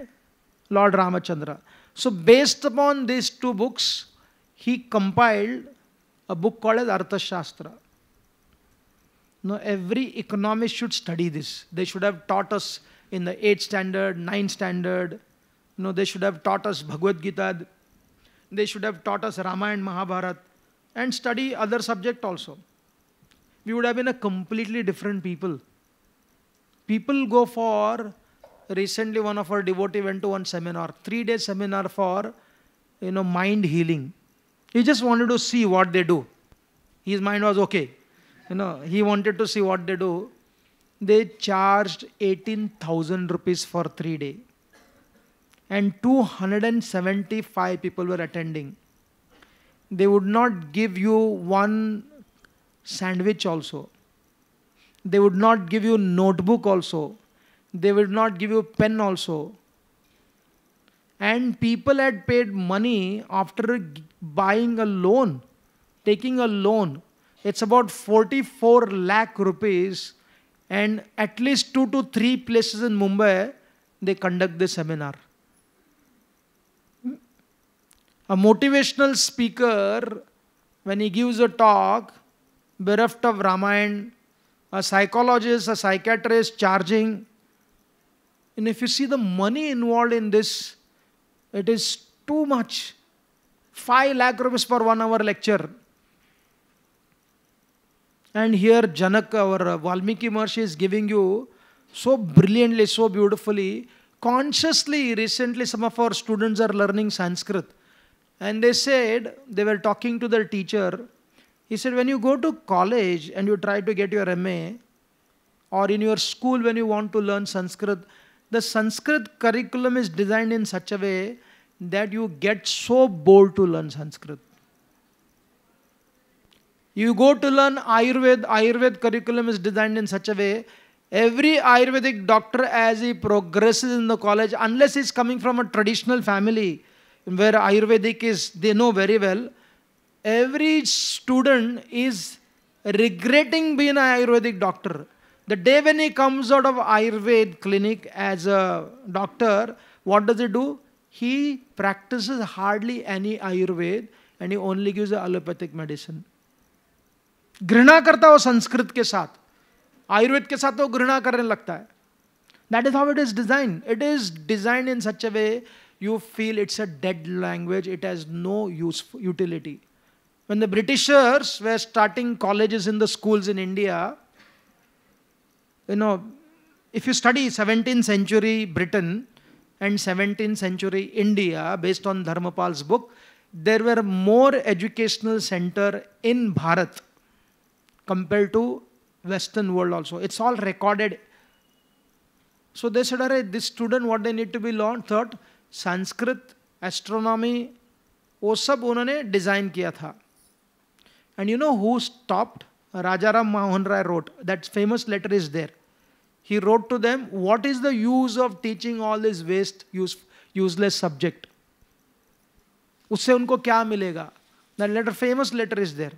lord Ramchandra so based upon this two books he compiled a book call as Arthashastra no every economic should study this they should have taught us in the eight standard nine standard no they should have taught us Bhagavad Gita they should have taught us Ramayana Mahabharata and study other subject also. We would have been a completely different people. People go for, recently one of our devotee went to one seminar, three day seminar for, you know, mind healing. He just wanted to see what they do. His mind was okay. You know, he wanted to see what they do. They charged 18,000 rupees for three day. And 275 people were attending they would not give you one sandwich also. They would not give you notebook also. They would not give you pen also. And people had paid money after buying a loan, taking a loan. It's about 44 lakh rupees and at least two to three places in Mumbai, they conduct the seminar. A motivational speaker, when he gives a talk, bereft of Ramayan. a psychologist, a psychiatrist charging. And if you see the money involved in this, it is too much. 5 lakh rupees per one hour lecture. And here Janaka or Valmiki Maharshi is giving you so brilliantly, so beautifully. Consciously, recently some of our students are learning Sanskrit. And they said, they were talking to their teacher. He said, when you go to college and you try to get your MA, or in your school when you want to learn Sanskrit, the Sanskrit curriculum is designed in such a way that you get so bored to learn Sanskrit. You go to learn Ayurveda, Ayurveda curriculum is designed in such a way Every Ayurvedic doctor, as he progresses in the college, unless he's coming from a traditional family, where Ayurvedic is, they know very well, every student is regretting being an Ayurvedic doctor. The day when he comes out of Ayurved clinic as a doctor, what does he do? He practices hardly any Ayurved and he only gives the allopathic medicine. घृणा करता हो संस्कृत के साथ आयुर्वेद के साथ वो घृणा करने लगता है that is how it is design it is design in such a way you feel it's a dead language, it has no use, utility. When the Britishers were starting colleges in the schools in India, you know, if you study 17th century Britain and 17th century India, based on Dharmapal's book, there were more educational center in Bharat compared to Western world also. It's all recorded. So they said, All right, this student, what they need to be learned, thought, Sanskrit astronomy वो सब उन्होंने डिज़ाइन किया था and you know who stopped Ram Mohan Roy wrote that famous letter is there he wrote to them what is the use of teaching all this waste use useless subject उससे उनको क्या मिलेगा that letter famous letter is there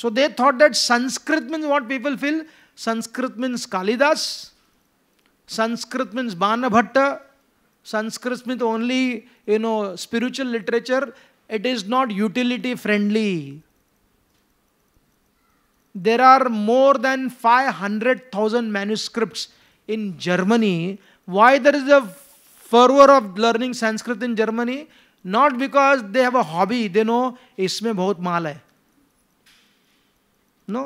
so they thought that Sanskrit means what people feel Sanskrit means Kalidas Sanskrit means Banabhatta Sanskrit means only, you know, spiritual literature, it is not utility friendly. There are more than 500,000 manuscripts in Germany. Why there is a fervor of learning Sanskrit in Germany? Not because they have a hobby, they know, isme bahut maal hai. No,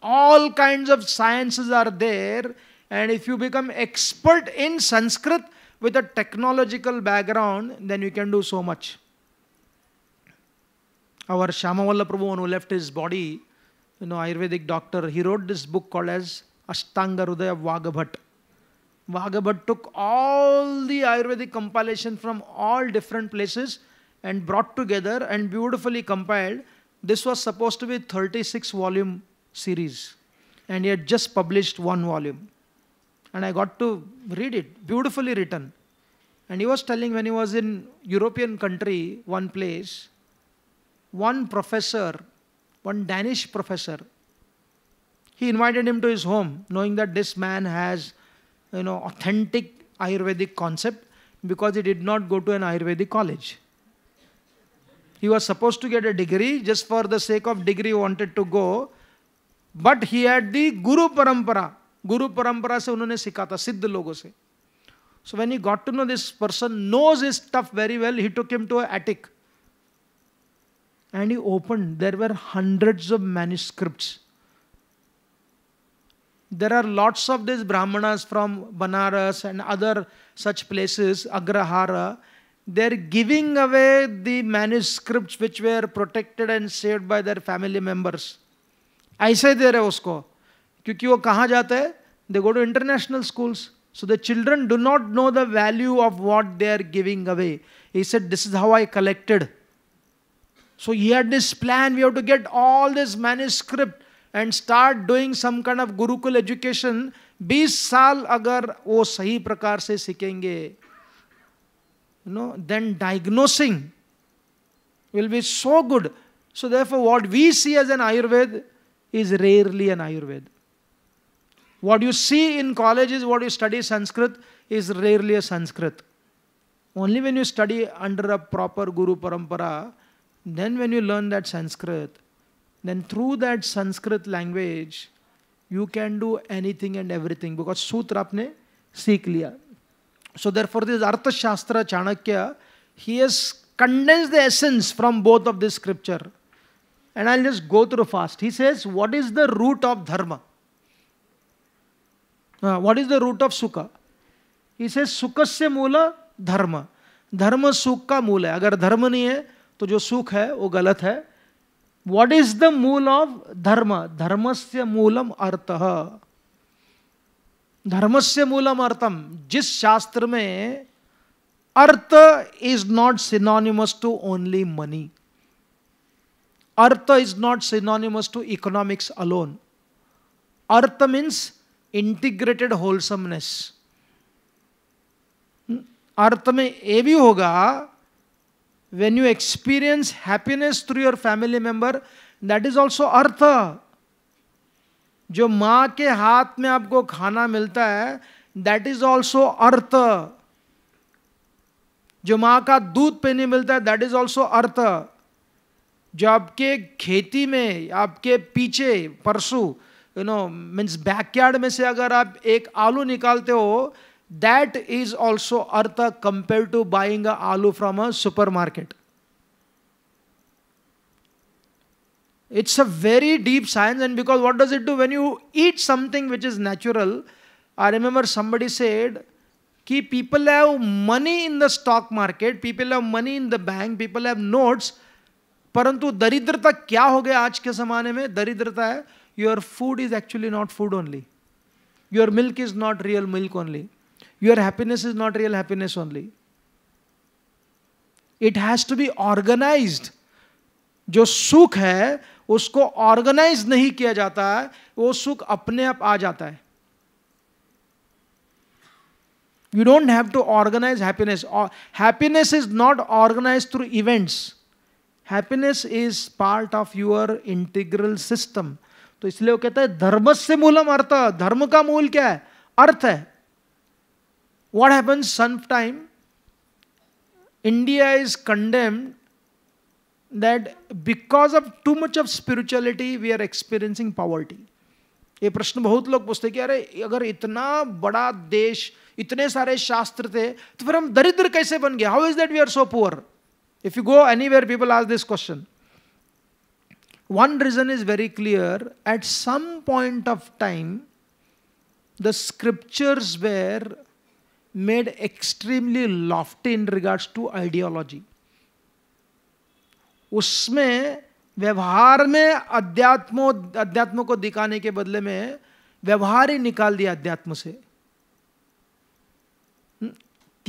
all kinds of sciences are there and if you become expert in sanskrit with a technological background, then you can do so much. Our Shamavalla Prabhu, who left his body, you know, Ayurvedic doctor, he wrote this book called as Ashtanga Rudaya Vagabhat. Vagabhat took all the Ayurvedic compilation from all different places and brought together and beautifully compiled. This was supposed to be 36 volume series and he had just published one volume and I got to read it, beautifully written. And he was telling when he was in European country, one place, one professor, one Danish professor, he invited him to his home, knowing that this man has, you know, authentic Ayurvedic concept because he did not go to an Ayurvedic college. He was supposed to get a degree, just for the sake of degree wanted to go, but he had the Guru Parampara, गुरु परंपरा से उन्होंने सीखा था सिद्ध लोगों से so when he got to know this person knows his stuff very well he took him to attic and he opened there were hundreds of manuscripts there are lots of these brahmanas from banaras and other such places agrahara they're giving away the manuscripts which were protected and saved by their family members ऐसे दे रहे उसको क्योंकि वो कहाँ जाता है they go to international schools so the children do not know the value of what they are giving away is this is how I collected so you had this plan we have to get all this manuscript and start doing some kind of gurukul education बीस साल अगर वो सही प्रकार से सीखेंगे you know then diagnosing will be so good so देफ what we C as an Ayurveda is rarely an Ayurveda What you see in college is what you study Sanskrit is rarely a Sanskrit. Only when you study under a proper Guru Parampara, then when you learn that Sanskrit, then through that Sanskrit language, you can do anything and everything because Sutra apne seek liya. So therefore this Arthashastra Chanakya, he has condensed the essence from both of this scripture. And I'll just go through fast. He says, what is the root of dharma? What is the root of sukh इसे सुख से मूल धर्म धर्म सुख का मूल है अगर धर्म नहीं है तो जो सुख है वो गलत है what is the mool of dharma धर्म से मूलम अर्थ धर्म से मूलम अर्थम जिस शास्त्र में artha is not synonymous to only money artha is not synonymous to economics alone artha means integrated wholesomeness अर्थ में ये भी होगा when you experience happiness through your family member that is also artha जो माँ के हाथ में आपको खाना मिलता है दैट इज ऑल्सो अर्थ जो माँ का दूध पीने मिलता है दैट इज ऑल्सो अर्थ जो आपके खेती में आपके पीछे परसों यू नो मीन्स बैकयार्ड में से अगर आप एक आलू निकालते हो that is also artha compare to buying a aloo from a supermarket it's a very deep science and because what does it do when you eat something which is natural I remember somebody said कि people have money in the stock market people have money in the bank people have notes परंतु दरिद्रता क्या हो गया आज के जमाने में दरिद्रता है your food is actually not food only. Your milk is not real milk only. Your happiness is not real happiness only. It has to be organized जो सुख है उसको ऑर्गेनाइज नहीं किया जाता है वो सुख अपने आप आ जाता है you don't have to organize happiness happiness is not organize through events happiness is part of your integral system तो इसलिए वो कहता है धर्म से मूलम अर्थ धर्म का मूल क्या है अर्थ है what happen some time India is condemned that because of too much of spirituality we are experiencing poverty ये प्रश्न बहुत लोग पूछते कि अरे अगर इतना बड़ा देश इतने सारे शास्त्र थे तो फिर हम दरिद्र कैसे बन गए how is that we are so poor if you go anywhere people ask this question One reason is very clear. At some point of time, the scriptures were made extremely lofty in regards to ideology. उसमें व्यवहार में अध्यात्मो अध्यात्म को दिखाने के बदले में व्यवहार ही निकाल दिया अध्यात्म से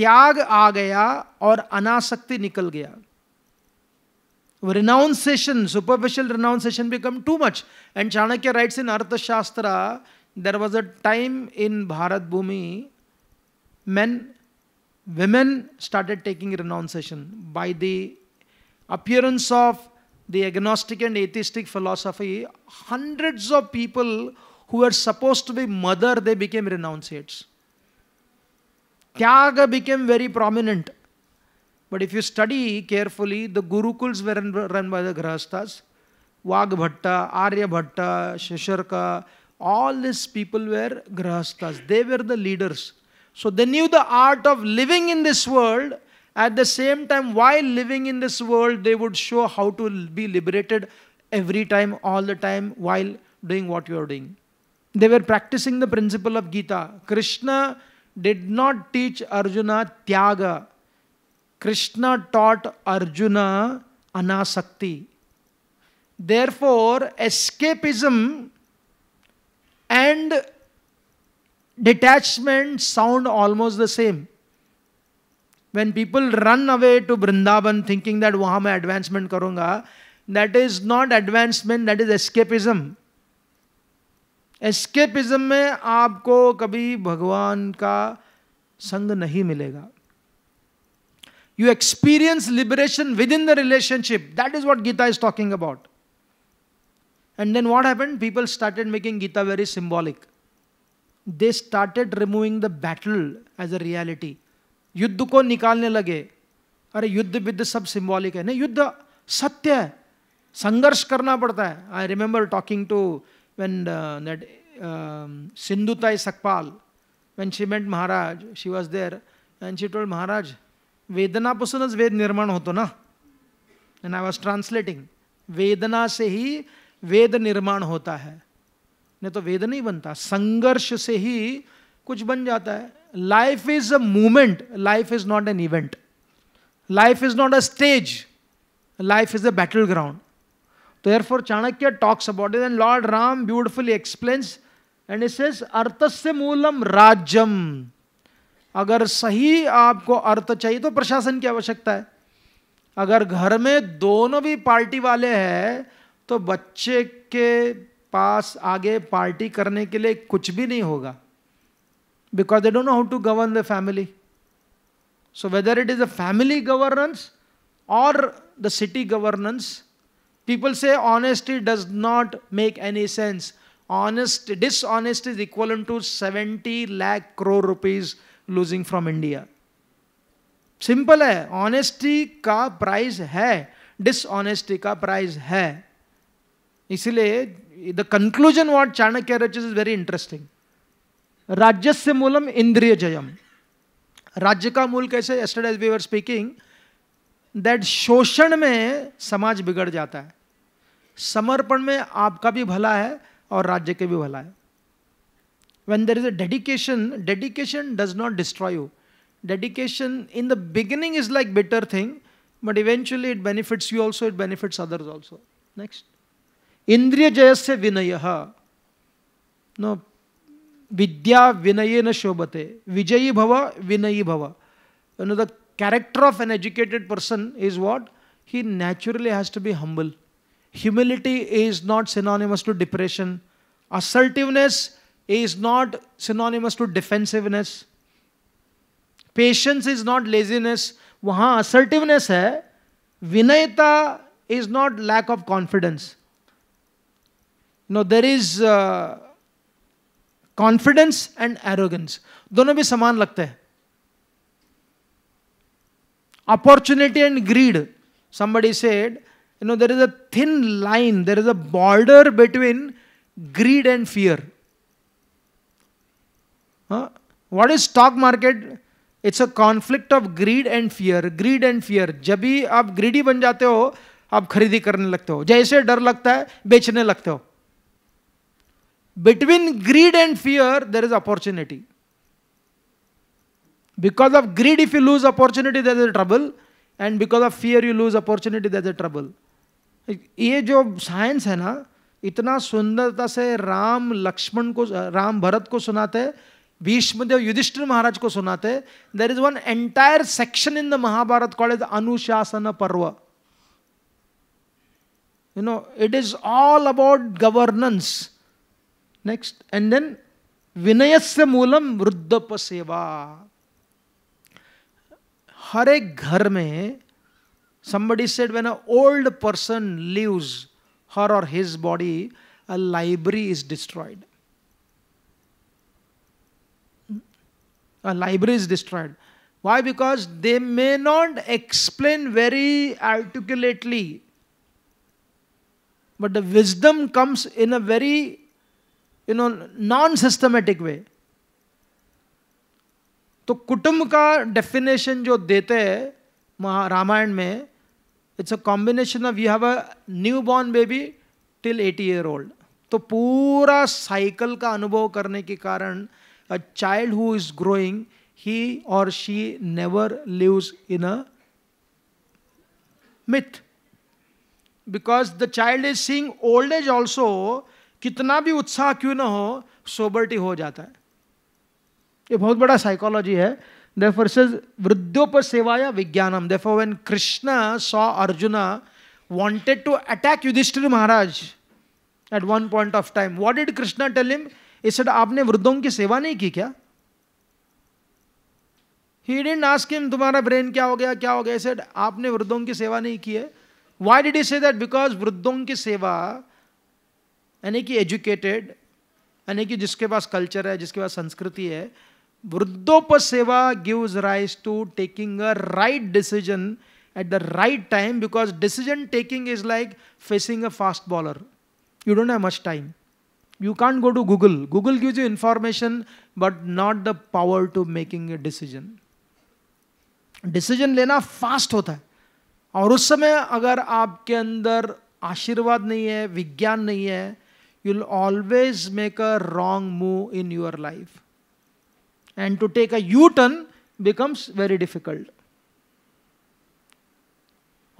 त्याग आ गया और अनासक्ति निकल गया renunciation, superficial renunciation become too much. And Chanakya writes in Arthashastra, there was a time in Bharat Bhumi, men, women started taking renunciation. By the appearance of the agnostic and atheistic philosophy, hundreds of people who were supposed to be mother, they became renunciates. Tyaga became very prominent. But if you study carefully, the Gurukuls were run by the Grahasthas. Vagbhatta, Aryabhatta, Shasharka, all these people were Grahasthas. They were the leaders. So they knew the art of living in this world. At the same time, while living in this world, they would show how to be liberated every time, all the time, while doing what you are doing. They were practicing the principle of Gita. Krishna did not teach Arjuna Tyaga. Krishna taught Arjuna anasakti. Therefore, escapism and detachment sound almost the same. When people run away to Vrindavan thinking that वहां मैं advancement karunga that is not advancement, that is escapism. escapism में आपको कभी भगवान का संग नहीं मिलेगा You experience liberation within the relationship. That is what Gita is talking about. And then what happened? People started making Gita very symbolic. They started removing the battle as a reality. युद्ध को निकालने लगे अरे युद्ध विद्ध सब symbolic है नहीं युद्ध सत्य है संघर्ष करना पड़ता है I remember talking to when that Sindhutai Sakpal when she met Maharaj she was there and she told Maharaj वेदनापासूनच वेद निर्माण होतो ना एंड आय वॉज ट्रान्सलेटिंग वेदना से ही वेद निर्माण होता है नहीं तो वेद नहीं बनता संघर्ष से ही कुछ बन जाता है life is a moment life is not an event life is not a stage life is a battleground तो for Chanakya talks about it and lord Ram beautifully explains and it is अर्थस्य मूलम राज्यम अगर सही आपको अर्थ चाहिए तो प्रशासन की आवश्यकता है अगर घर में दोनों भी पार्टी वाले हैं तो बच्चे के पास आगे पार्टी करने के लिए कुछ भी नहीं होगा because they don't know how to govern the family so whether it is a family governance और the city governance people say honesty does not make any sense honest dishonest is equal to seventy lakh crore rupees losing from India simple है honesty का price है dishonesty का price है इसलिए the conclusion what Chanakya रचिस is very interesting राज्य से मूलम इंद्रिय जयम राज्य का मूल कैसे एस्टडेज वी आर स्पीकिंग दैट शोषण में समाज बिगड़ जाता है समर्पण में आपका भी भला है और राज्य के भी भला है when there is a dedication, dedication does not destroy you. Dedication in the beginning is like bitter thing, but eventually it benefits you also, it benefits others also. Next. Indriya jayasya vinayaha. No. Vidya vinayena shobate. Vijayi bhava, vinayi bhava. You know, the character of an educated person is what? He naturally has to be humble. Humility is not synonymous to depression. Assertiveness is not synonymous to defensiveness patience is not laziness वहाँ assertiveness है vinayata is not lack of confidence you know there is uh, confidence and arrogance दोनों भी समान लगते हैं opportunity and greed somebody said you know there is a thin line there is a border between greed and fear हाँ what is stock market it's a conflict of greed and fear greed and fear जब भी आप greedy बन जाते हो आप खरीदी करने लगते हो जैसे डर लगता है बेचने लगते हो between greed and fear there is opportunity because of greed if you lose opportunity there is a trouble and because of fear you lose opportunity there is a trouble ये जो साइंस है ना इतना सुंदरता से राम लक्ष्मण को राम भरत को सुनाते हैं भीष्मदेव युधिष्ठिर महाराज को सुनाते there is one entire section in the Mahabharat call is Anushasan Parva you know it is all about governance next and then विनय से मूलम वृद्धप सेवा हर एक घर में somebody said when an old person leaves her or his body a library is destroyed A library is destroyed. Why? Because they may not explain very articulately. But the wisdom comes in a very, you know, non-systematic way. तो कुटुंब का definition जो देते हैं रामायण में it's a combination of you have a newborn baby till eighty year old तो पूरा cycle का अनुभव करने के कारण a child who is growing, he or she never lives in a myth. Because the child is seeing old age also, कितना भी उत्साह क्यों ना हो सोबर्टी हो जाता है ये बहुत बड़ा साइकोलॉजी है therefore says vriddopasevaya vijnanam therefore when krishna saw arjuna wanted to attack yudhishthira maharaj at one point of time what did krishna tell him इसे आपने वृद्धों की सेवा नहीं की क्या ही डिंट आस्क हिम तुम्हारा ब्रेन क्या हो गया क्या हो गया इसे आपने वृद्धों की सेवा नहीं की है why did you say that because वृद्धों की सेवा यानी कि एजुकेटेड यानी कि जिसके पास कल्चर है जिसके पास संस्कृति है वृद्धों पर सेवा gives rise to taking a right decision at the right time because decision taking is like facing a fast bowler you don't have much time you can't go to Google. Google gives you information, but not the power to making a decision. Decision लेना fast होता है और उस समय अगर आपके अंदर आशीर्वाद नहीं है विज्ञान नहीं है you'll always make a wrong move in your life. And to take a U turn becomes very difficult.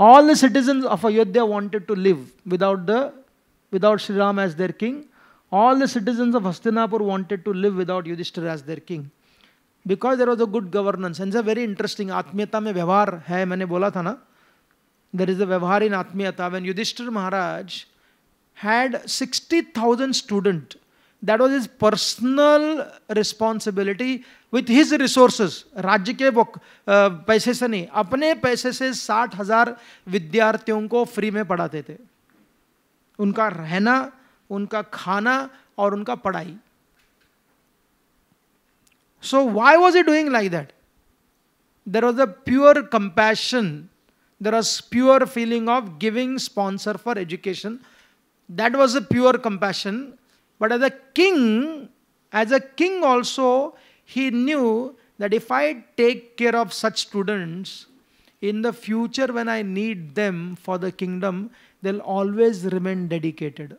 All the citizens of Ayodhya wanted to live without, the, without Sri Ram as their king. All the citizens of Hastinapur wanted to live without Yudhishthira as their king because there was a good governance and it's a very interesting Atmiyata mein व्यवहार hai, maine bola tha na. there is a व्यवहार in Atmiyata. when Yudhishthir Maharaj had 60,000 student that was his personal responsibility with his resources राज्य ke uh, paise se nahi. Apne paise se 60,000 vidyarthiyon ko free mein padhate the. Unka rehna, उनका खाना और उनका पढ़ाई so why was he doing like that there was a pure compassion there was pure feeling of giving sponsor for education that was a pure compassion but as a king as a king also he knew that if I take care of such students, in the future when I need them for the kingdom, they'll always remain dedicated.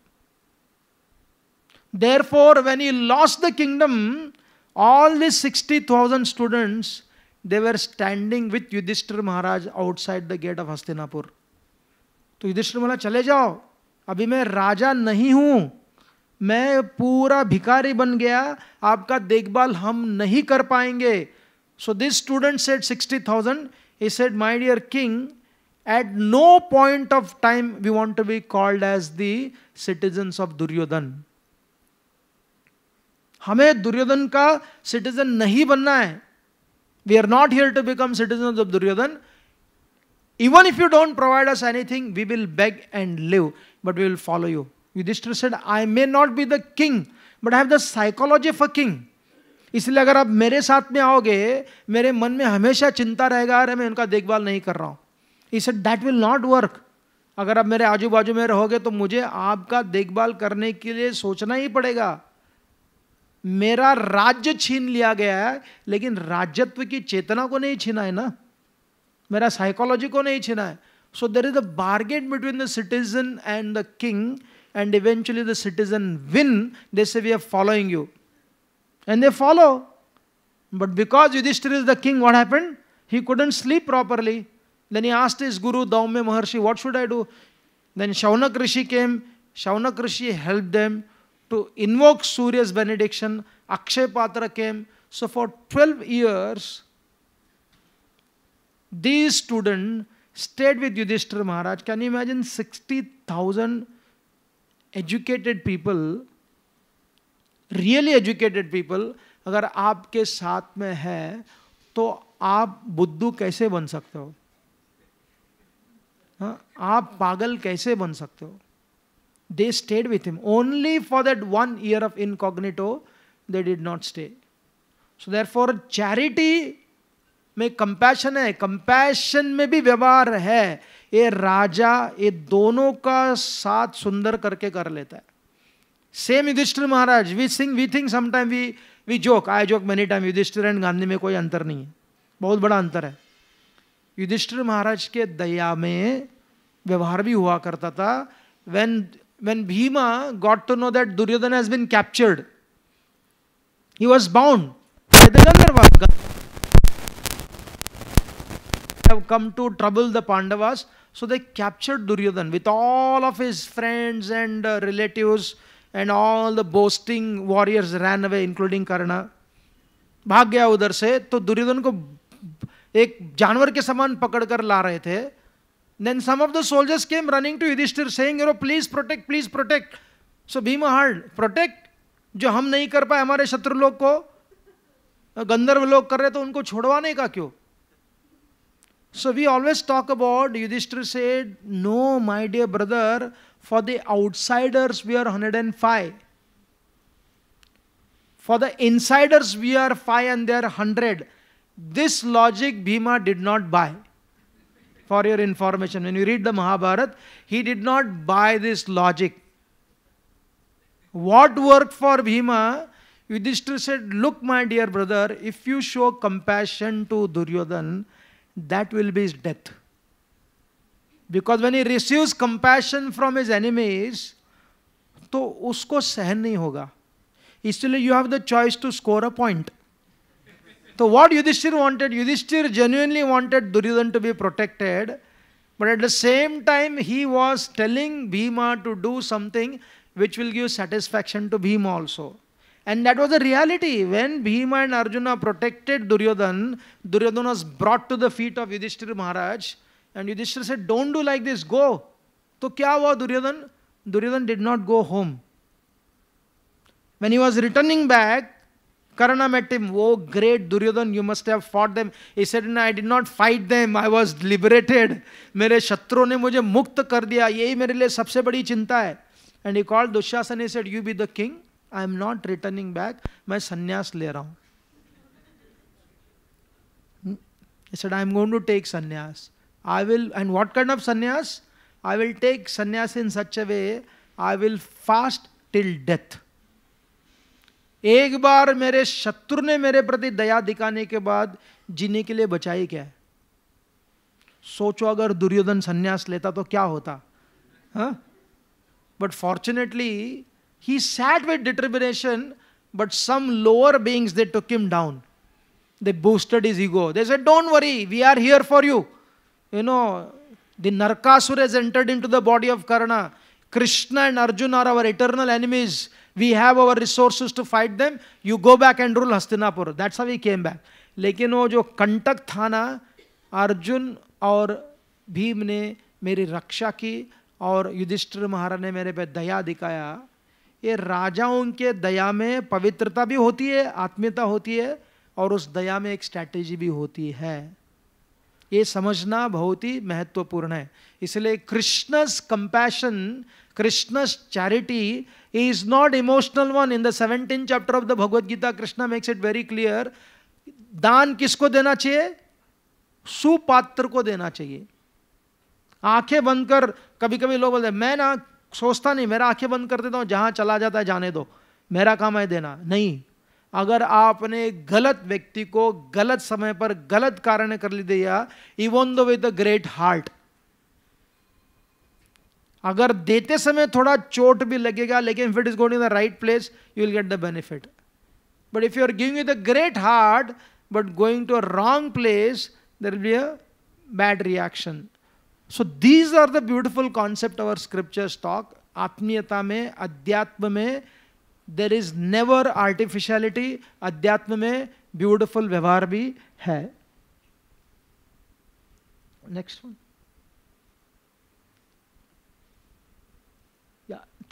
Therefore, when he lost the kingdom, all these 60,000 students, they were standing with Yudhishthir Maharaj outside the gate of Hastinapur. to yudhishthir bola chale jao abhi main raja nahi hu मैं पूरा भिकारी बन गया आपका देखभाल हम नहीं कर पाएंगे so this student said sixty thousand he said my dear king at no point of time we want to be called as the citizens of Duryodhan. हमें दुर्योधन का सिटीजन नहीं बनना है we are not here to become citizen of Duryodhan even if you don't provide us anything we will beg and live but we will follow you Yudhishthir said I may not be the king but I have the psychology of a king इसलिए अगर आप मेरे साथ में आओगे मेरे मन में हमेशा चिंता रहेगा अरे मैं उनका देखभाल नहीं कर रहा हूँ इस दैट विल नॉट वर्क अगर आप मेरे आजू बाजू में रहोगे तो मुझे आपका देखभाल करने के लिए सोचना ही पड़ेगा मेरा राज्य छीन लिया गया है लेकिन राज्यत्व की चेतना को नहीं छीना है ना मेरा साइकोलॉजी को नहीं छीना है so there is a bargain between the citizen and the king and eventually the citizen win they say we are following you and they follow but because Yudhishthir is the king what happen he couldn't sleep properly then he asked his guru Dhaumya Maharshi what should I do then Shaunak Rishi came Shaunak Rishi help them to invoke Surya's benediction, Akshay Patra came. So for 12 years, these students stayed with Yudhishthira Maharaj. Can you imagine 60,000 educated people, really educated people, अगर आपके साथ में है तो आप बुद्धू कैसे बन सकते हो हाँ आप पागल कैसे बन सकते हो they stayed with him. Only for that one year of incognito, they did not stay. So therefore, charity में कंपैशन है कंपैशन में भी व्यवहार है ये राजा ये दोनों का साथ सुंदर करके कर लेता है same Yudhishthir Maharaj we sing we think sometime we we joke I joke many time Yudhishthir and Gandhi में कोई अंतर नहीं है बहुत बड़ा अंतर है युधिष्ठिर महाराज के दया में व्यवहार भी हुआ करता था when when Bhima got to know that Duryodhana has been captured, he was bound by the Gandharva. Have come to trouble the Pandavas, so they captured Duryodhan with all of his friends and uh, relatives, and all the boasting warriors ran away, including Karna. भाग गया उधर से तो दुर्योधन को एक जानवर के समान पकड़ कर ला रहे थे Then some of the soldiers came running to Yudhishthir saying, you know, please protect, please protect. So Bhima heard, protect? जो हम नहीं कर पाए हमारे शत्रु लोग को गंधर्व लोग कर रहे तो उनको छोड़वाने का क्यों So we always talk about Yudhishthir said, No, my dear brother, for the outsiders we are 105. For the insiders we are 5 and they are 100. This logic Bhima did not buy. For your information, when you read the mahabharat he did not buy this logic. What worked for Bhima, yudhishthir said, Look, my dear brother, if you show compassion to Duryodhan, that will be his death. because when he receives compassion from his enemies to usko sahan nahi hoga इसलिए you have the choice to score a point So what Yudhishthir wanted? Yudhishthir genuinely wanted Duryodhan to be protected, but at the same time he was telling Bhima to do something which will give satisfaction to Bhima also. And that was the reality. When Bhima and Arjuna protected Duryodhan, Duryodhan was brought to the feet of Yudhishthir Maharaj. And Yudhishthir said, Don't do like this, go. So kya hua Duryodhan? Duryodhan did not go home. When he was returning back, Karna met him, Oh, great Duryodhan, you must have fought them. He said, No, I did not fight them, I was liberated. मेरे शत्रुओं ने मुझे मुक्त कर दिया यही मेरे लिए सबसे बड़ी चिंता है and he called Dushasan he said you be the king I am not returning back मैं संन्यास ले रहा हूँ he said, I'm going to take sannyas. I will, and what kind of sannyas? I will take sannyas in such a way, I will fast till death. एक बार मेरे शत्रु ने मेरे प्रति दया दिखाने के बाद जीने के लिए बचाई क्या है सोचो अगर दुर्योधन संन्यास लेता तो क्या होता but fortunately he sat with determination but some lower beings they took him down they boosted his ego they say don't worry we are here for you you know the is entered into the body of Karna Krishna and Arjun are our eternal enemies we have our resources to fight them you go back and rule Hastinapur that's how we came back लेकिन वो जो कंटक था ना अर्जुन और भीम ने मेरी रक्षा की और युधिष्ठिर महाराज ने मेरे पे दया दिखाया ये राजाओं के दया में पवित्रता भी होती है आत्मीयता होती है और उस दया में एक स्ट्रैटेजी भी होती है ये समझना बहुत ही महत्वपूर्ण है इसलिए Krishna's compassion Krishna's charity is not emotional one. In the 17th chapter of the Bhagavad Gita, Krishna makes it very clear. दान किसको देना चाहिए सुपात्र को देना चाहिए आंखें बंद कर कभी कभी लोग बोलते मैं ना सोचता नहीं मेरा आंखें बंद कर देता हूँ जहाँ चला जाता है जाने दो मेरा काम है देना नहीं अगर आपने गलत व्यक्ति को गलत समय पर गलत कारण कर ली दिया even though with the great heart अगर देते समय थोड़ा चोट भी लगेगा लेकिन if it is going in the right place you will get the benefit but if you are giving you the great heart but going to a wrong place there be a bad reaction so these are the beautiful concept our scriptures talk आत्मीयता में अध्यात्म में there is never आर्टिफिशलिटी अध्यात्म में beautiful व्यवहार भी है next one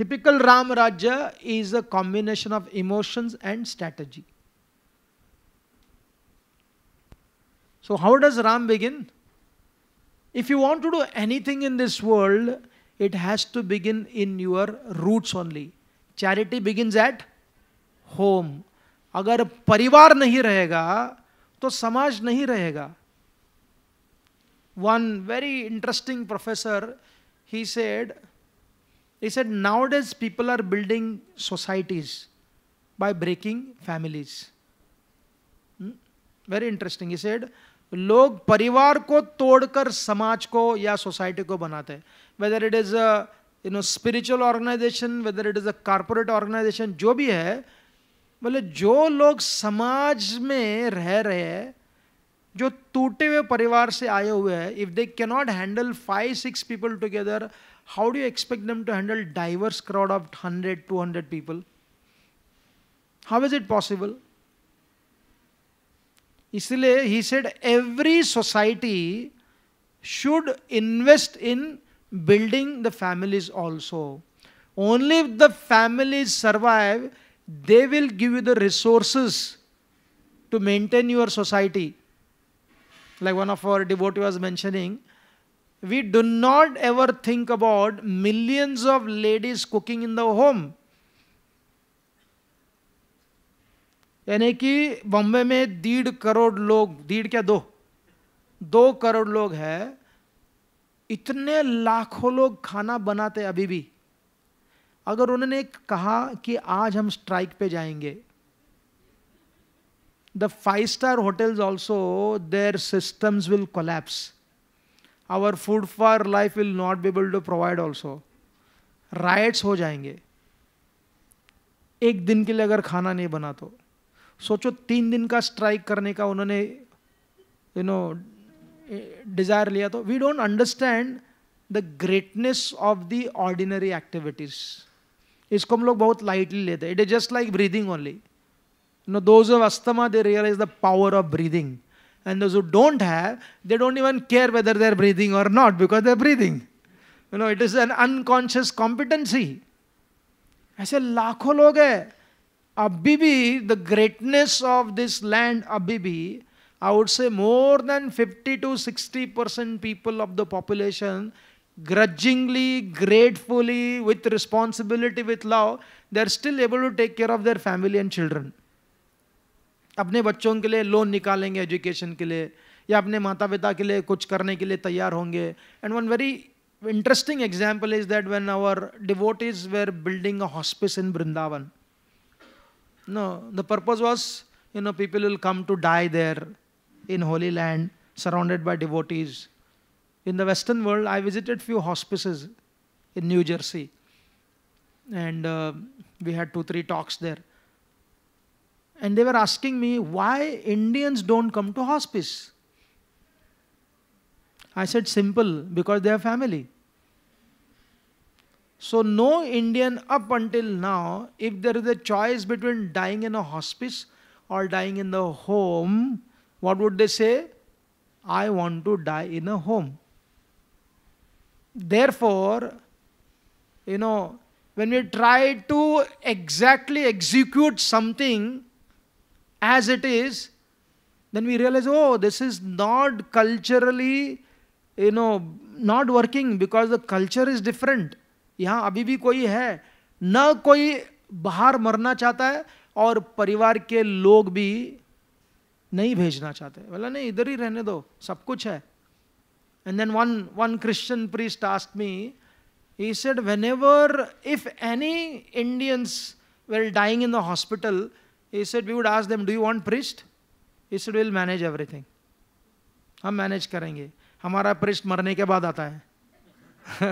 Typical Ram Rajya is a combination of emotions and strategy. So, how does Ram begin? If you want to do anything in this world, it has to begin in your roots only. Charity begins at home. अगर परिवार नहीं रहेगा तो समाज नहीं रहेगा one very interesting professor, he said, They said nowadays people are building societies by breaking families. Hmm? Very interesting. He said लोग परिवार को तोड़कर समाज को या सोसाइटी को बनाते हैं whether it is a you know spiritual organization whether it is a corporate organization जो भी है बोले मतलब जो लोग समाज में रह रहे हैं जो टूटे हुए परिवार से आए हुए हैं if they cannot handle five six people together how do you expect them to handle diverse crowd of 100, 200 people? How is it possible? इसलिए he said every society should invest in building the families also. Only if the families survive, they will give you the resources to maintain your society. Like one of our devotee was mentioning, we do not ever think about millions of ladies cooking in the home यानी कि बॉम्बे में डेढ़ करोड़ लोग डेढ़ क्या दो दो करोड़ लोग हैं इतने लाखों लोग खाना बनाते अभी भी अगर उन्होंने कहा कि आज हम स्ट्राइक पे जाएंगे the five star hotels also their systems will collapse our food for life will not be able to provide also riots हो जाएंगे एक दिन के लिए अगर खाना नहीं बना तो सोचो तीन दिन का स्ट्राइक करने का उन्होंने यू नो डिज़ायर लिया तो we don't understand the greatness of the ordinary activities इसको हम लोग बहुत लाइटली लेते हैं it is just like breathing only know those of asthma they realize the power of breathing And those who don't have, they don't even care whether they're breathing or not because they're breathing. You know, it is an unconscious competency. I लाखों लोग हैं अभी भी the greatness of this land, अभी I would say more than 50 to 60 percent people of the population grudgingly, gratefully, with responsibility, with love, they're still able to take care of their family and children. अपने बच्चों के लिए loan निकालेंगे education के लिए या अपने माता पिता के लिए कुछ करने के लिए तैयार होंगे and one very interesting example is that when our devotees were building a hospice in Vrindavan no the purpose was you know people will come to die there in holy land surrounded by devotees in the western world I visited few hospice in New Jersey and we had two three talks there. And they were asking me why Indians don't come to hospice. I said, simple, because they are family. So, no Indian up until now, if there is a choice between dying in a hospice or dying in the home, what would they say? I want to die in a home. Therefore, you know, when we try to exactly execute something as it is, then we realize, oh, this is not culturally, you know, not working because the culture is different. yahan abhi bhi koi hai na koi bahar marna chahta hai aur parivar ke log bhi nahi bhejna chahte बोला nahi idhar hi rehne do sab kuch hai and then one one christian priest asked me he said whenever if any indians were dying in the hospital He said, we would ask them, do you want priest? He said, we'll manage everything. हम manage करेंगे हमारा priest मरने के बाद आता है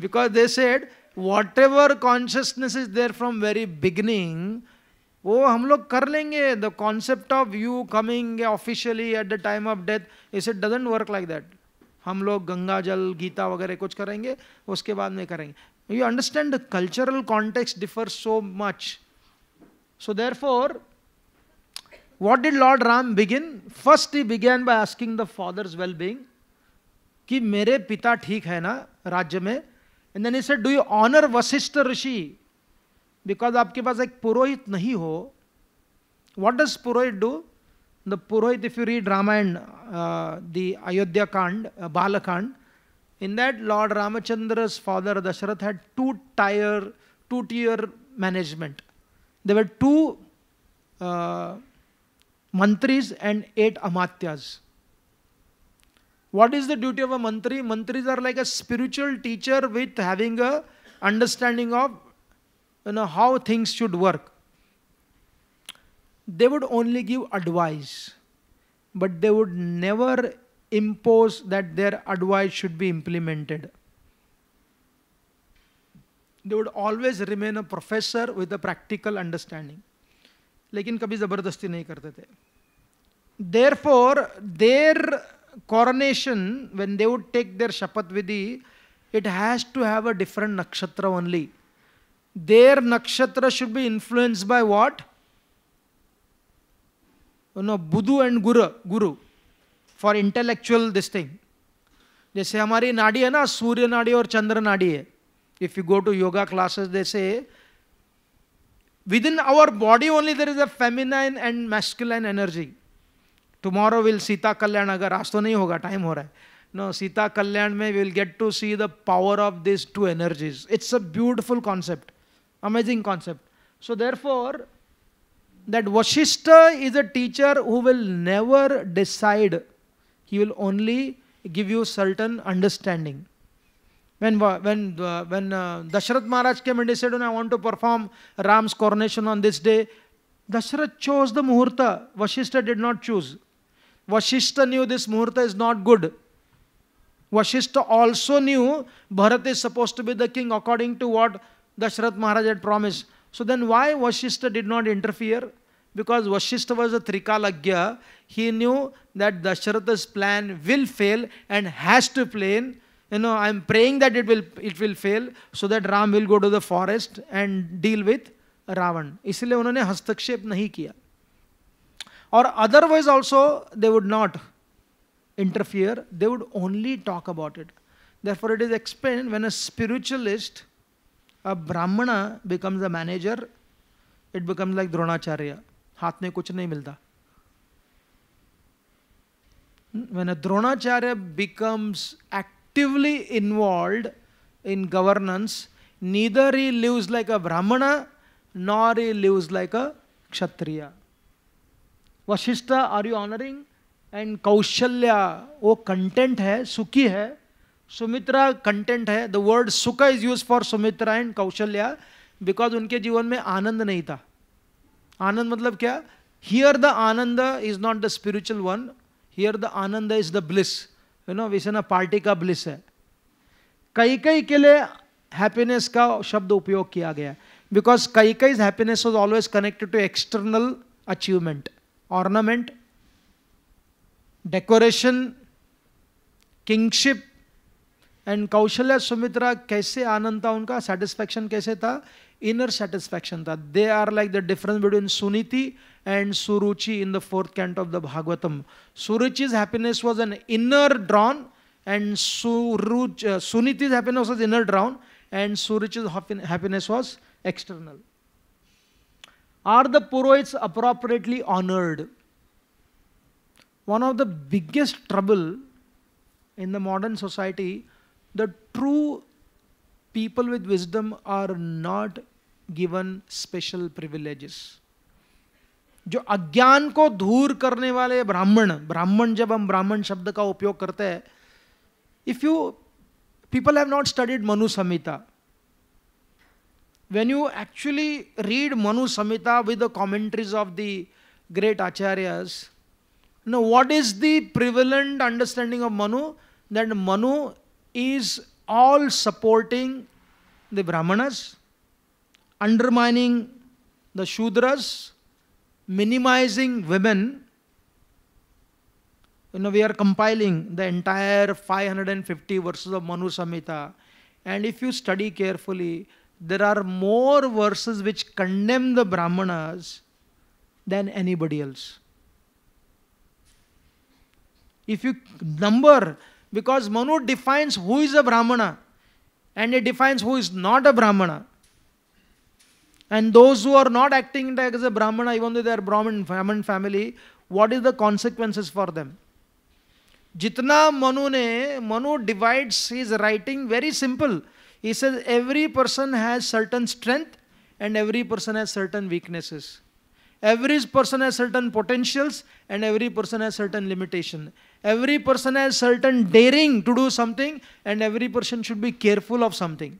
because they said whatever consciousness is there from very beginning वो हम लोग कर लेंगे the concept of you coming officially at the time of death is it doesn't work like that हम लोग गंगा जल गीता वगैरह कुछ करेंगे उसके बाद में करेंगे you understand the cultural context differ so much So therefore, what did Lord Ram begin? First he began by asking the father's well-being कि मेरे पिता ठीक है ना राज्य में एंड देन इसे do you honour Vashishtha Rishi because आपके पास एक पुरोहित नहीं हो what does purohit do the purohit if you read Ramayana the Ayodhya Kanda Balakanda in that lord ramachandra's father dasharatha had two tier two tier management there were two uh, mantris and eight amatyas. What is the duty of a mantri? Mantris are like a spiritual teacher with having a understanding of you know how things should work. They would only give advice, but they would never impose that their advice should be implemented. They would always remain a professor with a practical understanding लेकिन कभी जबरदस्ती नहीं करते थे therefore their coronation when they would take their shapath vidhi it has to have a different nakshatra only there nakshatra should be influence by what no Budh and Guru Guru for intellectual this thing जैसे हमारी नाड़ी है ना सूर्य नाड़ी और चंद्र नाड़ी है If you go to yoga classes, they say within our body only there is a feminine and masculine energy. Tomorrow we'll Sita Kalyan agar nahi hoga, time ho hai. No, Sita Kalyan we'll get to see the power of these two energies. It's a beautiful concept, amazing concept. So therefore, that Vashista is a teacher who will never decide. He will only give you certain understanding. When, when, uh, when uh, Dasharath Maharaj came and he said, I want to perform Ram's coronation on this day, Dasharath chose the Muhurta. Vashishta did not choose. Vashishta knew this Muhurta is not good. Vashishta also knew Bharat is supposed to be the king according to what Dasharath Maharaj had promised. So then why Vashishta did not interfere? Because Vashishta was a Trikalagya. He knew that Dasharatha's plan will fail and has to in. you know, I'm praying that it will, it will fail so that Ram will go to the forest and deal with ravan isliye unhone hastakshep nahi kiya or otherwise also they would not interfere they would only talk about it therefore it is explained when a spiritualist a brahmana becomes a manager it becomes like dronacharya hath mein kuch nahi milta when a dronacharya becomes act actively involved in governance, neither he lives like a Brahmana nor he lives like a Kshatriya. Vashishta, are you honoring? And Kaushalya वो content है सुखी है Sumitra content है the word sukh is use for Sumitra and Kaushalya because उनके जीवन में आनंद नहीं था आनंद मतलब क्या here the anand is not the spiritual one here the anand is the bliss you know विषय ना पार्टी का ब्लिस है कई कई के लिए हैप्पीनेस का शब्द उपयोग किया गया बिकॉज कई कई happiness was always connected to external achievement ornament decoration kingship and Kaushalya Sumitra कैसे आनंद था उनका सेटिस्फैक्शन कैसे था इनर सेटिस्फैक्शन था they are like the difference between Suniti and Suruchi in the fourth canto of the Bhagavatam. Suruchi's happiness was an inner drawn, and Suruch, uh, Suniti's happiness was inner drawn, and Suruchi's happiness was external. Are the Purohits appropriately honored? One of the biggest trouble in the modern society, the true people with wisdom are not given special privileges. जो अज्ञान को दूर करने वाले ब्राह्मण ब्राह्मण जब हम ब्राह्मण शब्द का उपयोग करते हैं if you people have not studied Manu Samhita when you actually read Manu Samhita with the commentaries of the great acharyas know what is the prevalent understanding of Manu that Manu is all supporting the Brahmanas undermining the Shudras minimizing women, you know, we are compiling the entire 550 verses of Manu Samhita. And if you study carefully, there are more verses which condemn the Brahmanas than anybody else. If you number, because Manu defines who is a Brahmana and it defines who is not a Brahmana. And those who are not acting as a Brahmana, even though they are Brahmin, Brahmin family, what is the consequences for them? Jitna Manu ne, Manu divides his writing very simple. He says every person has certain strength and every person has certain weaknesses. Every person has certain potentials and every person has certain limitation. Every person has certain daring to do something and every person should be careful of something.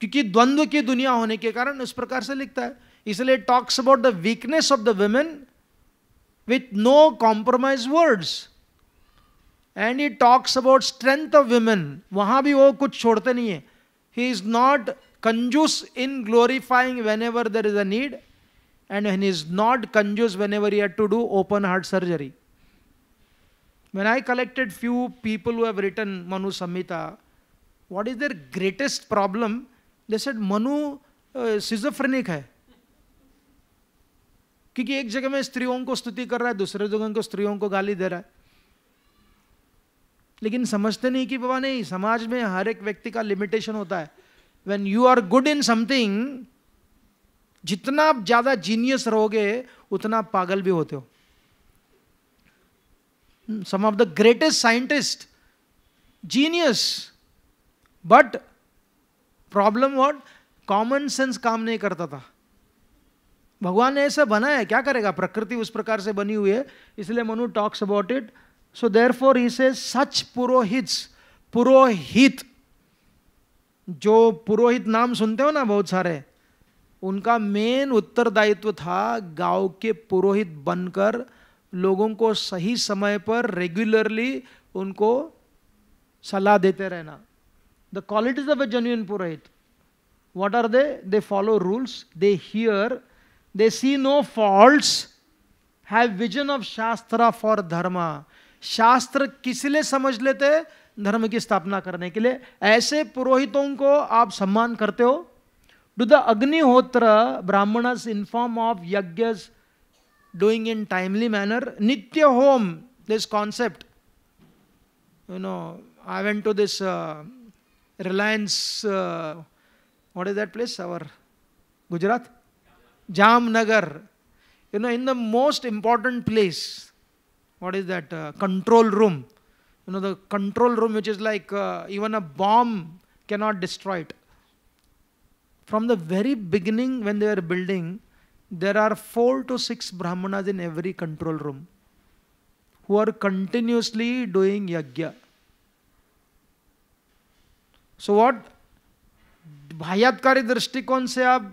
क्योंकि द्वंद्व की दुनिया होने के कारण उस प्रकार से लिखता है इसलिए talks about the weakness of the women with no compromise words and he talks about strength of women वहां भी वो कुछ छोड़ते नहीं है ही इज नॉट कंजूस in glorifying whenever there is a need and he is not कंजूस whenever you to do open heart surgery when I collected few people who have written Manu Samhita, what is their greatest they said Manu schizophrenic है क्योंकि एक जगह में स्त्रियों को स्तुति कर रहा है दूसरे जगह को स्त्रियों को गाली दे रहा है लेकिन समझते नहीं कि बाबा नहीं समाज में हर एक व्यक्ति का लिमिटेशन होता है when you are good in something जितना आप ज्यादा जीनियस रहोगे उतना आप पागल भी होते हो some of the greatest scientist genius but problem what common sense काम नहीं करता था भगवान ने ऐसा बनाया क्या करेगा प्रकृति उस प्रकार से बनी हुई है इसलिए Manu talks about it so therefore he say such पुरोहित पुरोहित जो पुरोहित नाम सुनते हो ना बहुत सारे उनका मेन उत्तरदायित्व था गांव के पुरोहित बनकर लोगों को सही समय पर रेगुलरली उनको सलाह देते रहना the qualities of a genuine Purohit. What are they? They follow rules, they hear, they see no faults, have vision of Shastra for Dharma. Shastra किस लिए समझ लेते धर्म की स्थापना करने के लिए ऐसे पुरोहितों को आप सम्मान करते हो do the agnihotra Brahmanas in form of yajna doing in timely manner nitya hom this concept you know I went to this Reliance, uh, what is that place? Our Gujarat? Jamnagar. You know, in the most important place, what is that? Uh, control room. You know, the control room, which is like uh, even a bomb cannot destroy it. From the very beginning, when they were building, there are four to six Brahmanas in every control room who are continuously doing yajna. So what बाह्यात्कारी दृष्टिकोण से आप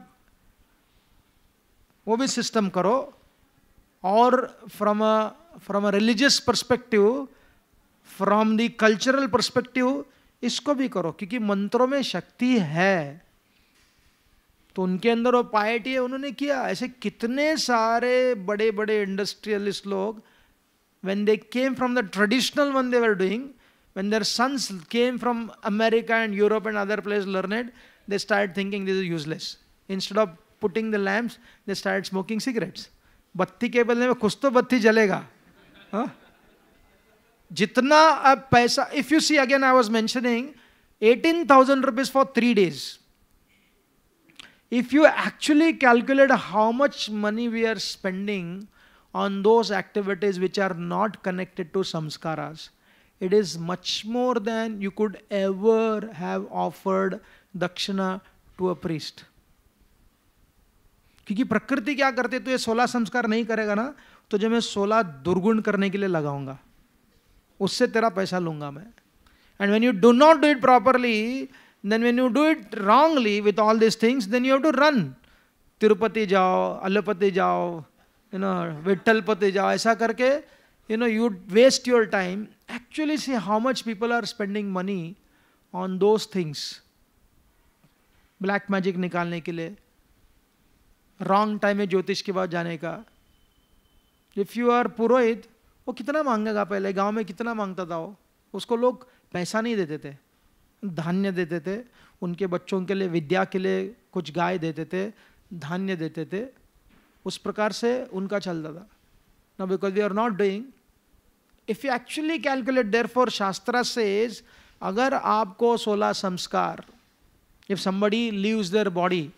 वो भी system करो और from a from a religious perspective from the cultural perspective इसको भी करो क्योंकि मंत्रों में शक्ति है तो उनके अंदर वो पायटी है उन्होंने किया ऐसे कितने सारे बड़े बड़े इंडस्ट्रियलिस्ट लोग when they came from the traditional one they were doing When their sons came from America and Europe and other places learned, they started thinking this is useless. Instead of putting the lamps, they started smoking cigarettes. बत्ती के बदले में कुछ तो बत्ती जलेगा जितना अब पैसा if you see again I was mentioning eighteen thousand rupees for if you actually calculate how much money we are spending on those activities which are not connected to samskaras, it is much more than you could ever have offered dakshina to a priest क्योंकि प्रकृति क्या करते तो ये सोलह संस्कार नहीं करेगा ना तो जो मैं सोलह दुर्गुण करने के लिए लगाऊंगा उससे तेरा पैसा लूंगा मैं and when you do not do it properly then when you do it wrongly with all this things then you have to run Tirupati जाओ अल्लपति जाओ यू नो विट्ठलपति जाओ ऐसा करके you know, you waste your time. Actually, see how much people are spending money on those things. Black magic निकालने के लिए wrong time में ज्योतिष के बाद जाने का इफ़ यू आर पुरोहित वो कितना मांगेगा पहले गांव में कितना मांगता था वो उसको लोग पैसा नहीं देते थे धान्य देते थे उनके बच्चों के लिए विद्या के लिए कुछ गाय देते थे धान्य देते थे उस प्रकार से उनका चलता था Now, because we are not doing, if you actually calculate, therefore, Shastra says, अगर आपको सोला संस्कार if somebody leaves their body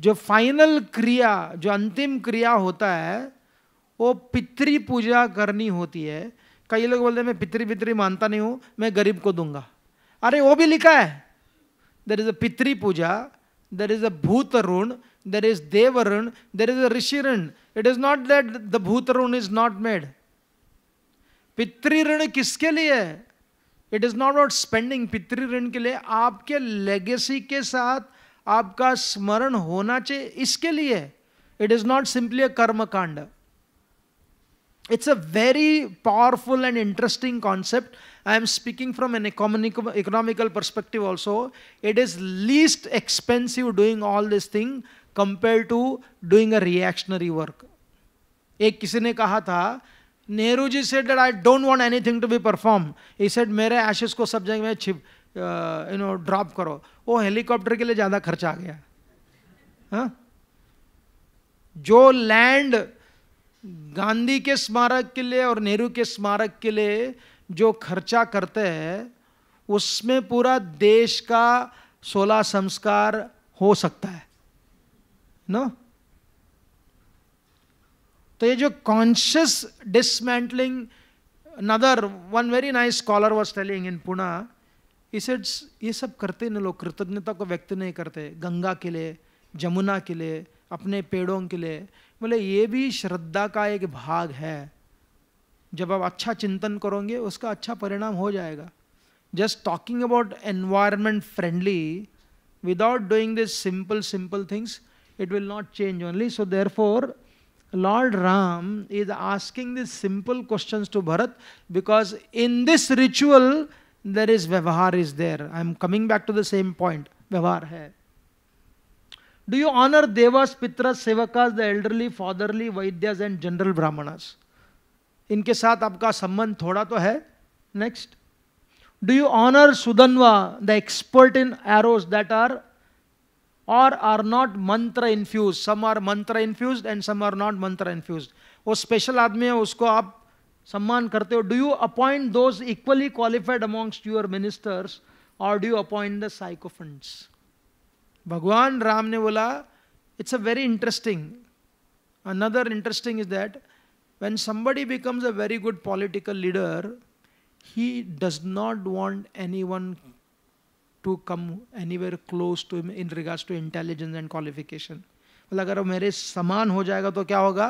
जो फाइनल क्रिया जो अंतिम क्रिया होता है वो पितृ पूजा करनी होती है कई लोग बोलते हैं मैं पितृ पितृ मानता नहीं हूँ मैं गरीब को दूंगा अरे वो भी लिखा है देर इज अ पितृ पूजा देर इज अ भूत ऋण there is Devarun, there is a Rishirun. It is not that the Bhutarun is not made. पितृऋण किसके लिए है it is not about spending पितृऋण के लिए आपके लेगेसी के साथ आपका स्मरण होना चाहिए इसके लिए it is not simply a karma kand it's a very powerful and interesting concept I am speaking from an economical perspective also it is least expensive doing all this thing compare to doing a reactionary work एक किसी ने कहा था Nehru ji said that I don't want anything to be perform he said मेरे ashes को सब जगह में छिप यू नो ड्रॉप करो वो हेलीकॉप्टर के लिए ज़्यादा खर्चा आ गया हा? जो लैंड गांधी के स्मारक के लिए और नेहरू के स्मारक के लिए जो खर्चा करते हैं उसमें पूरा देश का सोलह संस्कार हो सकता है नो तो ये जो conscious dismantling another one very nice scholar was telling in Pune इसे ये सब करते ना लोग कृतज्ञता को व्यक्त नहीं करते गंगा के लिए जमुना के लिए अपने पेड़ों के लिए बोले ये भी श्रद्धा का एक भाग है जब आप अच्छा चिंतन करोगे उसका अच्छा परिणाम हो जाएगा just talking about environment friendly without doing this simple simple things it will not change only. So therefore, Lord Ram is asking these simple questions to Bharat because in this ritual there is Vyavahar is there. I am coming back to the same point. Vyavahar hai. Do you honor Devas, Pitras, Sevakas, the elderly, fatherly, Vaidyas and general Brahmanas? इनके साथ आपका संबंध थोड़ा तो है next do you honour Sudhanva the expert in arrows that are or are not mantra infused. Some are mantra infused and some are not mantra infused. वो special आदमी है उसको आप सम्मान करते Do you appoint those equally qualified amongst your ministers or do you appoint the sycophants? भगवान राम ने it's a very interesting. Another interesting is that when somebody becomes a very good political leader, he does not want anyone to come anywhere close to him in regards to intelligence and qualification मतलब अगर मेरे समान हो जाएगा तो क्या होगा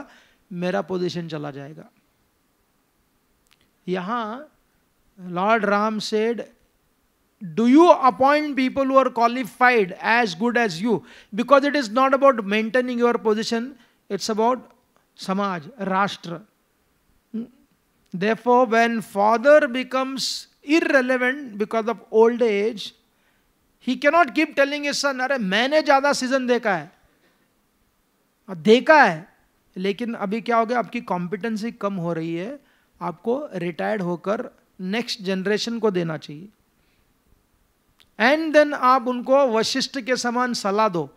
मेरा पोजीशन चला जाएगा यहाँ Lord Ram said do you appoint people who are qualified as good as you because it is not about maintaining your position it's about samaj rashtra therefore when father becomes irrelevant because of old age he cannot give telling is son अरे मैंने ज्यादा season देखा है और देखा है लेकिन अभी क्या हो गया आपकी कॉम्पिटेंसी कम हो रही है आपको रिटायर्ड होकर नेक्स्ट जनरेशन को देना चाहिए एंड देन आप उनको वशिष्ठ के समान सलाह दो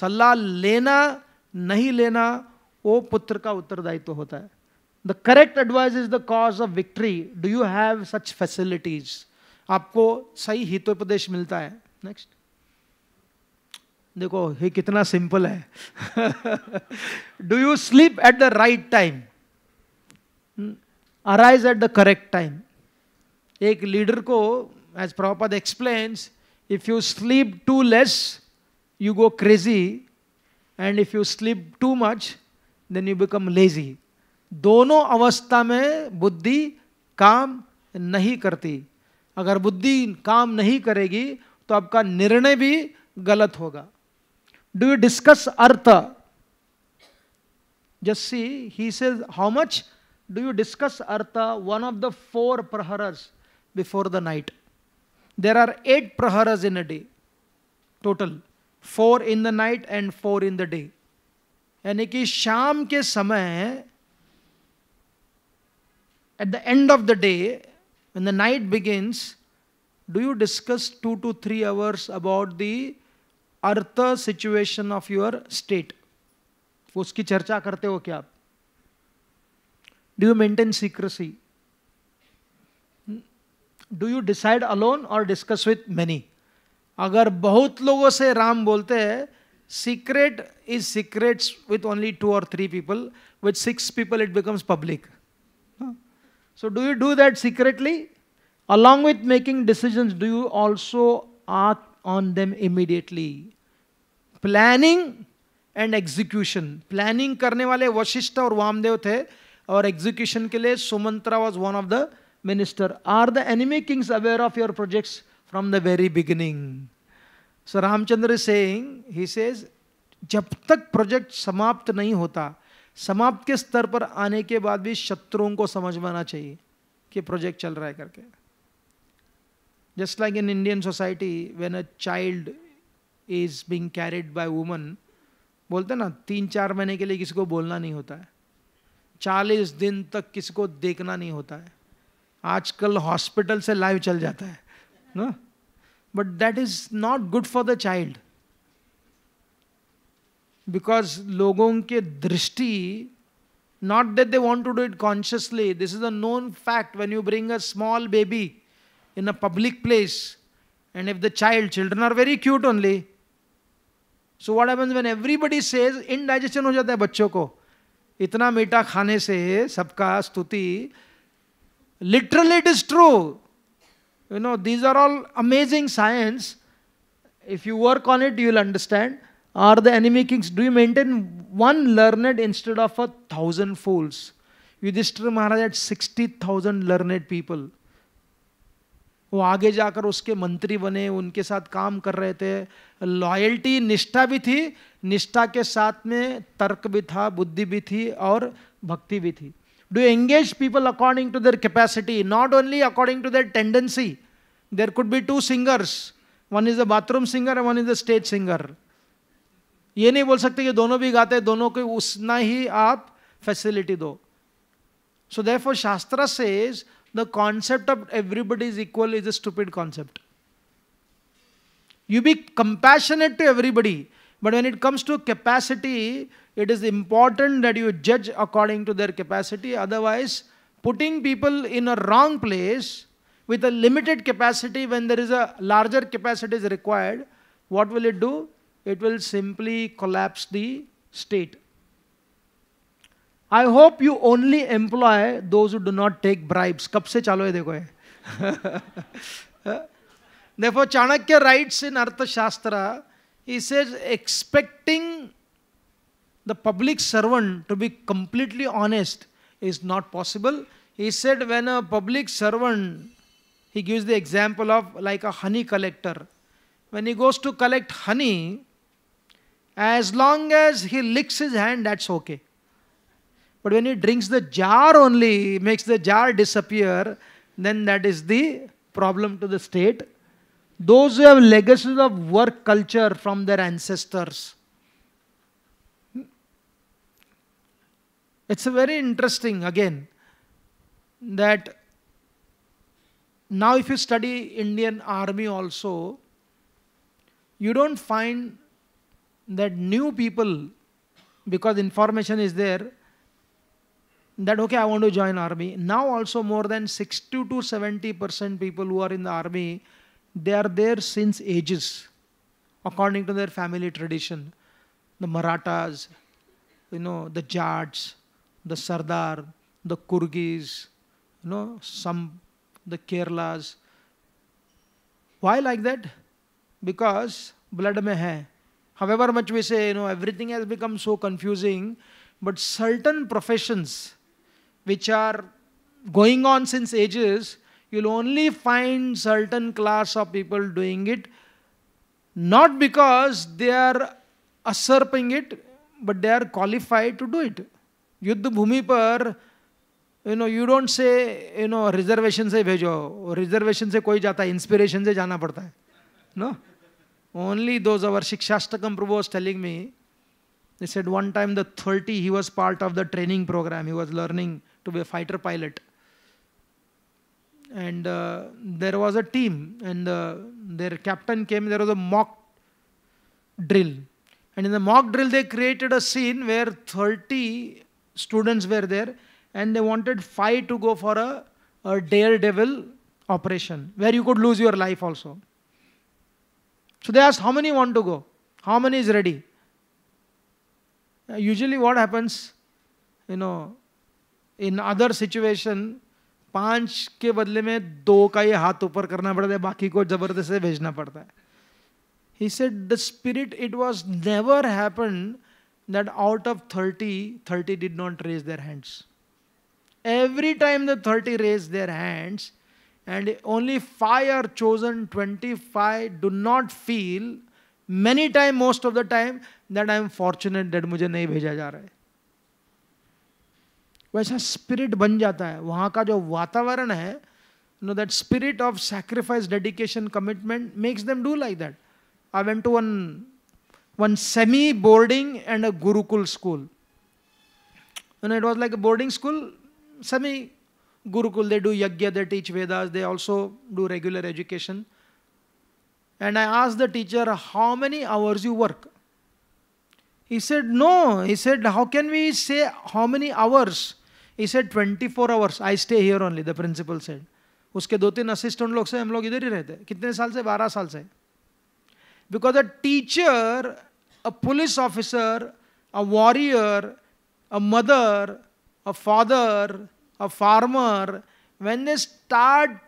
सलाह लेना नहीं लेना वो पुत्र का उत्तरदायित्व तो होता है the correct advice is the cause of victory do you have such facilities आपको सही हितोपदेश मिलता है नेक्स्ट देखो ये कितना सिंपल है do you sleep at the right time arise at the correct time एक लीडर को as proper explains if you sleep too less you go crazy and if you sleep too much then you become lazy दोनों अवस्था में बुद्धि काम नहीं करती अगर बुद्धि काम नहीं करेगी तो आपका निर्णय भी गलत होगा डू यू डिस्कस अर्थ जस्सी he say how much do you discuss artha one of the four praharas before the night there are eight praharas in a day total four in the night and four in the day यानी कि शाम के समय at the end of the day the night begins do you discuss two to three hours about the artha situation of your state उसकी चर्चा करते हो क्या आप do you maintain secrecy do you decide alone और डिस्कस विथ मैनी अगर बहुत लोगों से राम बोलते हैं secret is secrets with only two और three people with six people it becomes public so do you do that secretly Along with making decisions, do you also act on them immediately? Planning and execution planning करने वाले वशिष्ठ और वामदेव थे और execution के लिए Sumantra was one of the minister are the enemy kings aware of your projects from the very beginning so Ramchandra Singh he says जब तक project समाप्त नहीं होता समाप्त के स्तर पर आने के बाद भी शत्रुओं को समझवाना चाहिए कि प्रोजेक्ट चल रहा है करके Just like in Indian society, when a child is being carried by woman, बोलते ना तीन चार महीने के लिए किसी को बोलना नहीं होता है चालीस दिन तक किसी को देखना नहीं होता है आजकल हॉस्पिटल से लाइव चल जाता है ना but that is not good for the child because लोगों के दृष्टि not that they want to do it consciously this is a known fact when you bring a small baby in a public place and if the child, children are very cute only. So what happens when everybody says indigestion हो जाता है बच्चों को इतना मीठा खाने से सबका स्तुति literally it is true you know these are all amazing science if you work on it you will understand are the enemy kings do you maintain one learned instead of a thousand fools yudhishthira maharaj had 60000 learned people वो आगे जाकर उसके मंत्री बने उनके साथ काम कर रहे थे लॉयल्टी निष्ठा भी थी निष्ठा के साथ में तर्क भी था बुद्धि भी थी और भक्ति भी थी do engage people according to their capacity not only according to their tendency there could be two singers one is the bathroom singer and one is the stage singer ये नहीं बोल सकते कि दोनों भी गाते हैं दोनों को उतना ही आप फैसिलिटी दो so therefore shastra says the concept of everybody is equal is a stupid concept. You be compassionate to everybody, but when it comes to capacity, it is important that you judge according to their capacity. Otherwise, putting people in a wrong place with a limited capacity when there is a larger capacity is required, what will it do? It will simply collapse the state. I hope you only employ those do not take bribes कब से चालू है देखो ये देखो Chanakya writes in Arthashastra is expecting the public servant to be completely honest is not possible. He said when a public servant, he gives the example of like a honey collector. When he goes to collect honey, as long as he licks his hand, that's okay. But when he drinks the jar only, makes the jar disappear, then that is the problem to the state. Those who have legacies of work culture from their ancestors. It's very interesting, again, that now if you study Indian army also, you don't find that new people, because information is there, that okay i want to join army now also more than 60 to 70 percent people who are in the army they are there since ages according to their family tradition the marathas you know the jats the sardar the kurgis you know some the kerlas why like that because blood may hai however much we say you know everything has become so confusing but certain professions which are going on since ages, you'll only find certain class of people doing it. Not because they are usurping it, but they are qualified to do it. Yuddh Bhumi Par, you know, you don't say, you know, reservation se bhejo. Reservation se koi jata, inspiration se jana padta hai. No? Only those of our Shikshastakam Prabhu was telling me, they said one time the 30, he was part of the training program, he was learning to be a fighter pilot. And uh, there was a team, and uh, their captain came. There was a mock drill, and in the mock drill they created a scene where 30 students were there, and they wanted five to go for a, a daredevil operation where you could lose your life also. So they asked how many want to go, how many is ready. Uh, usually, what happens, you know, in other situation पांच के बदले में दो का ही हाथ ऊपर करना पड़ता है बाकी को जबरदस्त से भेजना पड़ता है he said the spirit it was never happen that out of thirty thirty did not raise their hands every time the thirty raise their hands and only five are chosen twenty five do not feel many time most of the time that I am fortunate डेट मुझे नहीं भेजा जा रहा है वैसा spirit बन जाता है वहां का जो वातावरण है no that spirit of sacrifice dedication commitment makes them do like that I went to one one semi boarding and a gurukul school it was like a boarding school semi gurukul they do yajna they teach Vedas they also do regular education and I आज the teacher how many hours you work he said no he said how can we say how many hours he said 24 hours I stay here only the principal said उसके दो तीन assistant लोग से हम लोग इधर ही रहते कितने साल से बारह साल से because a teacher a police officer a warrior a mother a father a farmer when they start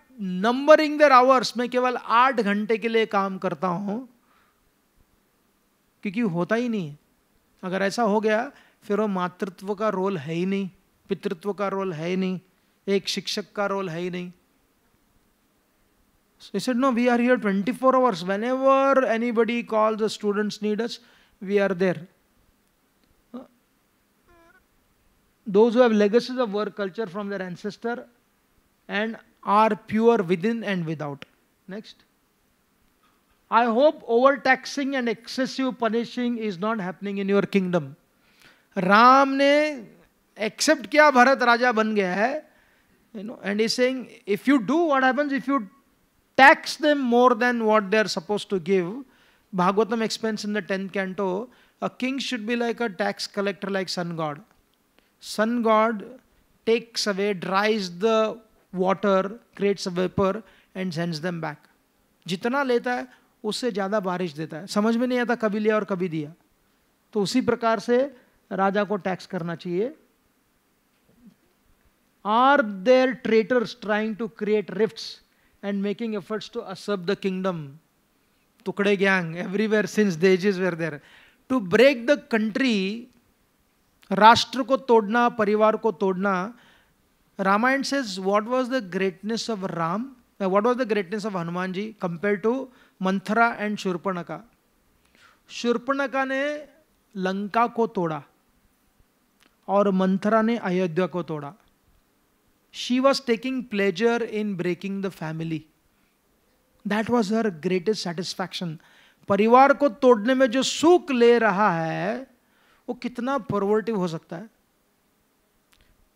numbering their hours मैं केवल आठ घंटे के लिए काम करता हूं क्योंकि होता ही नहीं अगर ऐसा हो गया फिर वो मातृत्व का रोल है ही नहीं पितृत्व का रोल है ही नहीं एक शिक्षक का रोल है ही नहीं So he said, No, we are here 24 hours. Whenever anybody calls, the students need us, we are there. Those who have legacies of work culture from their ancestor and are pure within and without. Next. I hope overtaxing and excessive punishing is not happening in your kingdom. Ram ने accept किया भरत राजा बन गया है you know and saying if you do what happens if you tax them more than what they are suppose to give Bhagavatam explains in the tenth canto a king should be like a tax collector like sun god sun god takes away dries the water creates a vapour and sends them back जितना लेता है उससे ज़्यादा बारिश देता है समझ में नहीं आता कभी लिया और कभी दिया तो उसी प्रकार से राजा को टैक्स करना चाहिए Are there traitors trying to create rifts and making efforts to usurp the kingdom? Tukde gang, everywhere since the ages were there. To break the country, राष्ट्र को तोड़ना परिवार को तोड़ना Ramayana says what was the greatness of Ram what was the greatness of Hanuman ji compare to Manthara and Shurpanakha Shurpanakha ने लंका को तोड़ा और मंथरा ने अयोध्या को तोड़ा she was taking pleasure in breaking the family. That was her greatest satisfaction. परिवार को तोड़ने में जो सुख ले रहा है वो कितना प्रोवर्टिव हो सकता है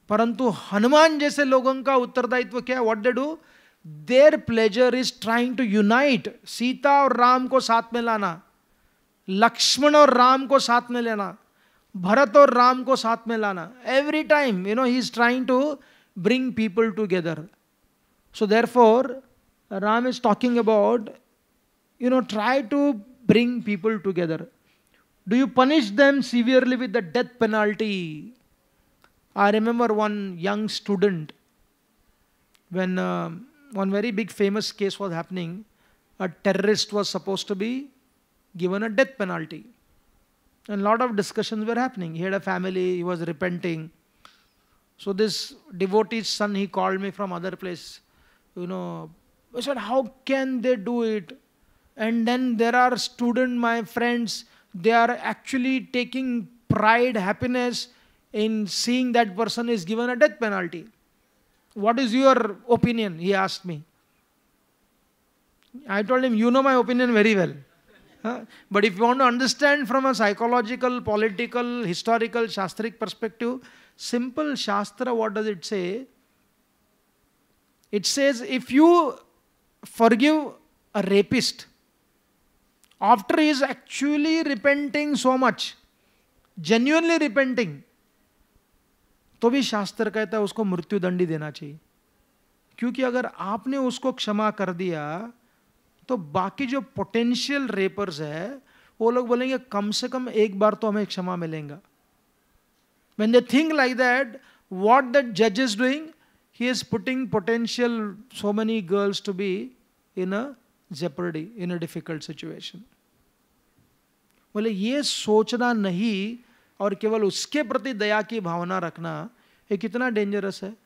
परंतु हनुमान जैसे लोगों का उत्तरदायित्व क्या है what they do their pleasure is trying to unite Sita और राम को साथ में लाना लक्ष्मण और राम को साथ में लेना भरत और राम को साथ में लाना every time you know he is trying to bring people together. So therefore, Ram is talking about, you know, try to bring people together. Do you punish them severely with the death penalty? I remember one young student when uh, one very big famous case was happening, a terrorist was supposed to be given a death penalty. And a lot of discussions were happening. He had a family, he was repenting. So this devotee's son, he called me from other place. You know, I said, how can they do it? And then there are student, my friends, they are actually taking pride, happiness in seeing that person is given a death penalty. What is your opinion? He asked me. I told him, you know my opinion very well. Huh? But if you want to understand from a psychological, political, historical, shastric perspective, Simple Shastra, what does it say? It says if you forgive a rapist after he is actually repenting so much, genuinely repenting, तो भी शास्त्र कहता है उसको मृत्यु दंडी देना चाहिए क्योंकि अगर आपने उसको क्षमा कर दिया तो बाकी जो पोटेंशियल रेपर्स है वो लोग बोलेंगे कम से कम एक बार तो हमें क्षमा मिलेगा When they think like that, what the judge is doing, he is putting potential so many girls to be in a jeopardy, in a difficult situation. बोले ये सोचना नहीं और केवल उसके प्रति दया की भावना रखना ये कितना डेंजरस है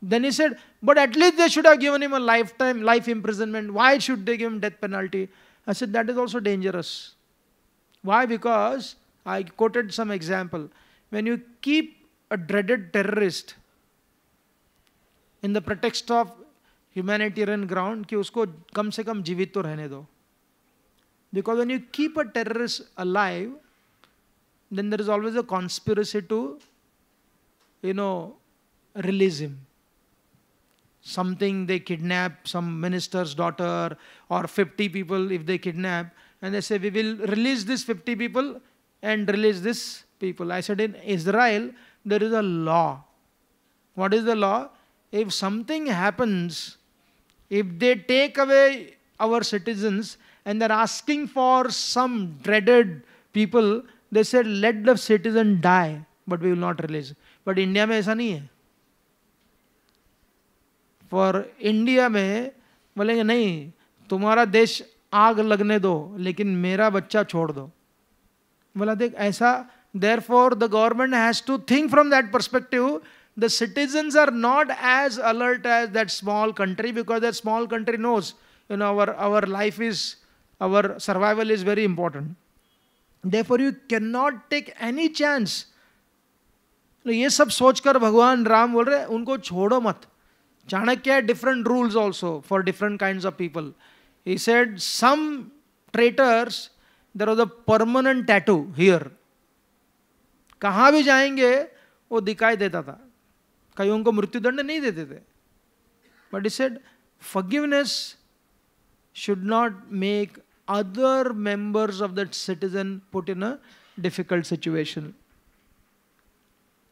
then he said, but at least they should have given him a lifetime, life imprisonment. Why should they give him death penalty? I said, that is also dangerous. Why? Because I quoted some example. When you keep a dreaded terrorist in the pretext of humanitarian ground, कि उसको कम से कम जीवित तो रहने दो because a you keep a terrorist alive then there is always a conspiracy to you something they kidnap some minister's daughter or 50 people if they kidnap and they say we will release these 50 people and release this people. I said, in Israel, there is a law. What is the law? If something happens, if they take away our citizens and they're asking for some dreaded people, they said, let the citizen die, but we will not release. But India mein aisa nahi hai for india mein bolenge nahi tumhara desh aag lagne do lekin mera bachcha chhod do बोला देख ऐसा therefore the government has to think from that perspective the citizens are not as alert as that small country because that small country knows our our life is our survival is very important therefore you can not take any chance ये सब सोचकर भगवान राम बोल रहे उनको छोड़ो मत चाणक्य है different rules also for different kind of people he said some traitors there has a permanent tattoo here कहाँ भी जाएंगे वो दिखाई देता था कईयों उनको मृत्युदंड नहीं देते थे but said forgiveness should not make other members of that citizen put in a difficult situation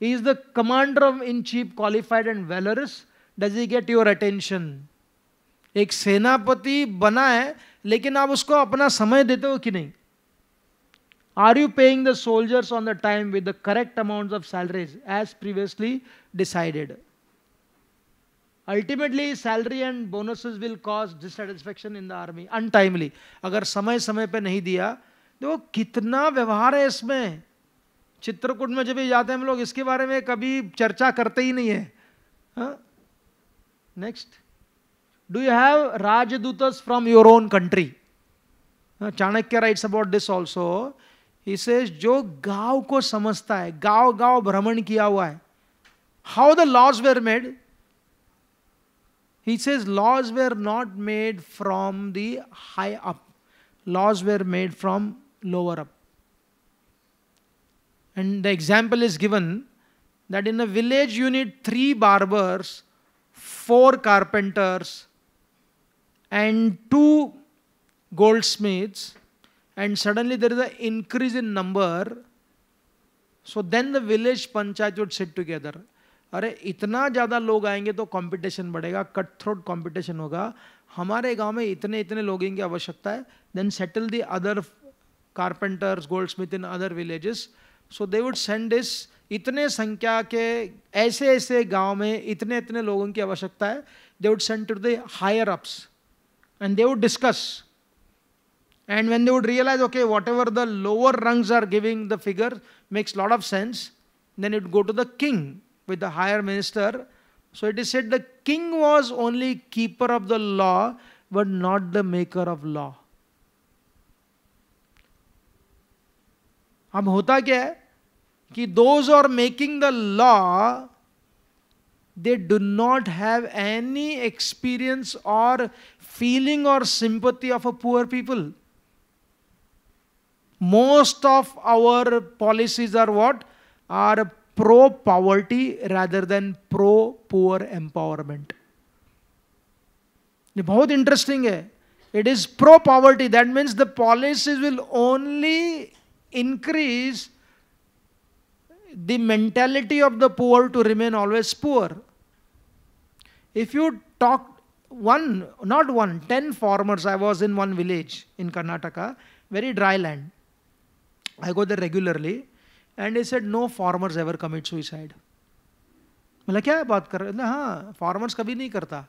is the commander of in chief qualified and valorous does he get your attention एक सेनापति बना है लेकिन आप उसको अपना समय देते हो कि नहीं Are you paying the soldiers on the time with the correct amounts of salaries as previously decided? Ultimately salary and bonuses will cause dissatisfaction in the army untimely अगर समय समय पे नहीं दिया तो कितना व्यवहार है इसमें चित्रकूट में जब जाते हैं हम लोग इसके बारे में कभी चर्चा करते ही नहीं है नेक्स्ट डू यू हैव राजदूतस from your own country Chanakya writes about this also he says जो गांव को समझता है गांव गांव भ्रमण किया हुआ है how the laws were he says laws were not made from the high up laws were made from lower up and the example is given that in a village you need three barbers four carpenters and two goldsmiths and suddenly there is an increase in number so then the village panchayat would sit together अरे इतना ज़्यादा लोग आएंगे तो competition बढ़ेगा cut throat competition होगा हमारे गांव में इतने इतने लोगों की आवश्यकता है then settle the other carpenters goldsmith in other villages so they would send इस इतने संख्या के ऐसे ऐसे गांव में इतने इतने लोगों की आवश्यकता है they would send to the higher ups and they would discuss And when they would realize, okay, whatever the lower rungs are giving the figure makes a lot of sense, then it would go to the king with the higher minister. So it is said the king was only keeper of the law, but not the maker of law. अब होता क्या है कि those are making the law they do not have any experience or feeling or sympathy of a poor people most of our policies are what? Are pro-poverty rather than pro-poor empowerment. ये बहुत interesting. It is pro-poverty. That means the policies will only increase the mentality of the poor to remain always poor. If you talk one, not one, ten farmers, I was in one village in Karnataka, very dry land. I go there regularly and they said no farmers ever commit suicide. मतलब क्या है बात कर रहे हाँ farmers कभी नहीं करता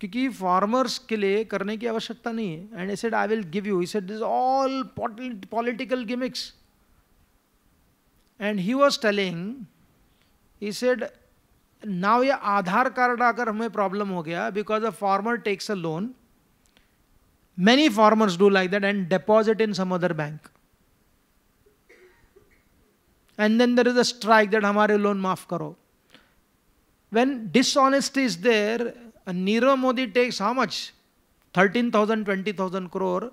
क्योंकि फार्मर्स के लिए करने की आवश्यकता नहीं है and said I will give you he said this all political gimmicks and he was telling he said now ये आधार कार्ड आकर हमें प्रॉब्लम हो गया because a farmer takes a loan Many farmers do like that and deposit in some other bank. And then there is a strike that hamare loan maaf karo When dishonesty is there, Nirav Modi takes how much? 13,000, 20,000 crore.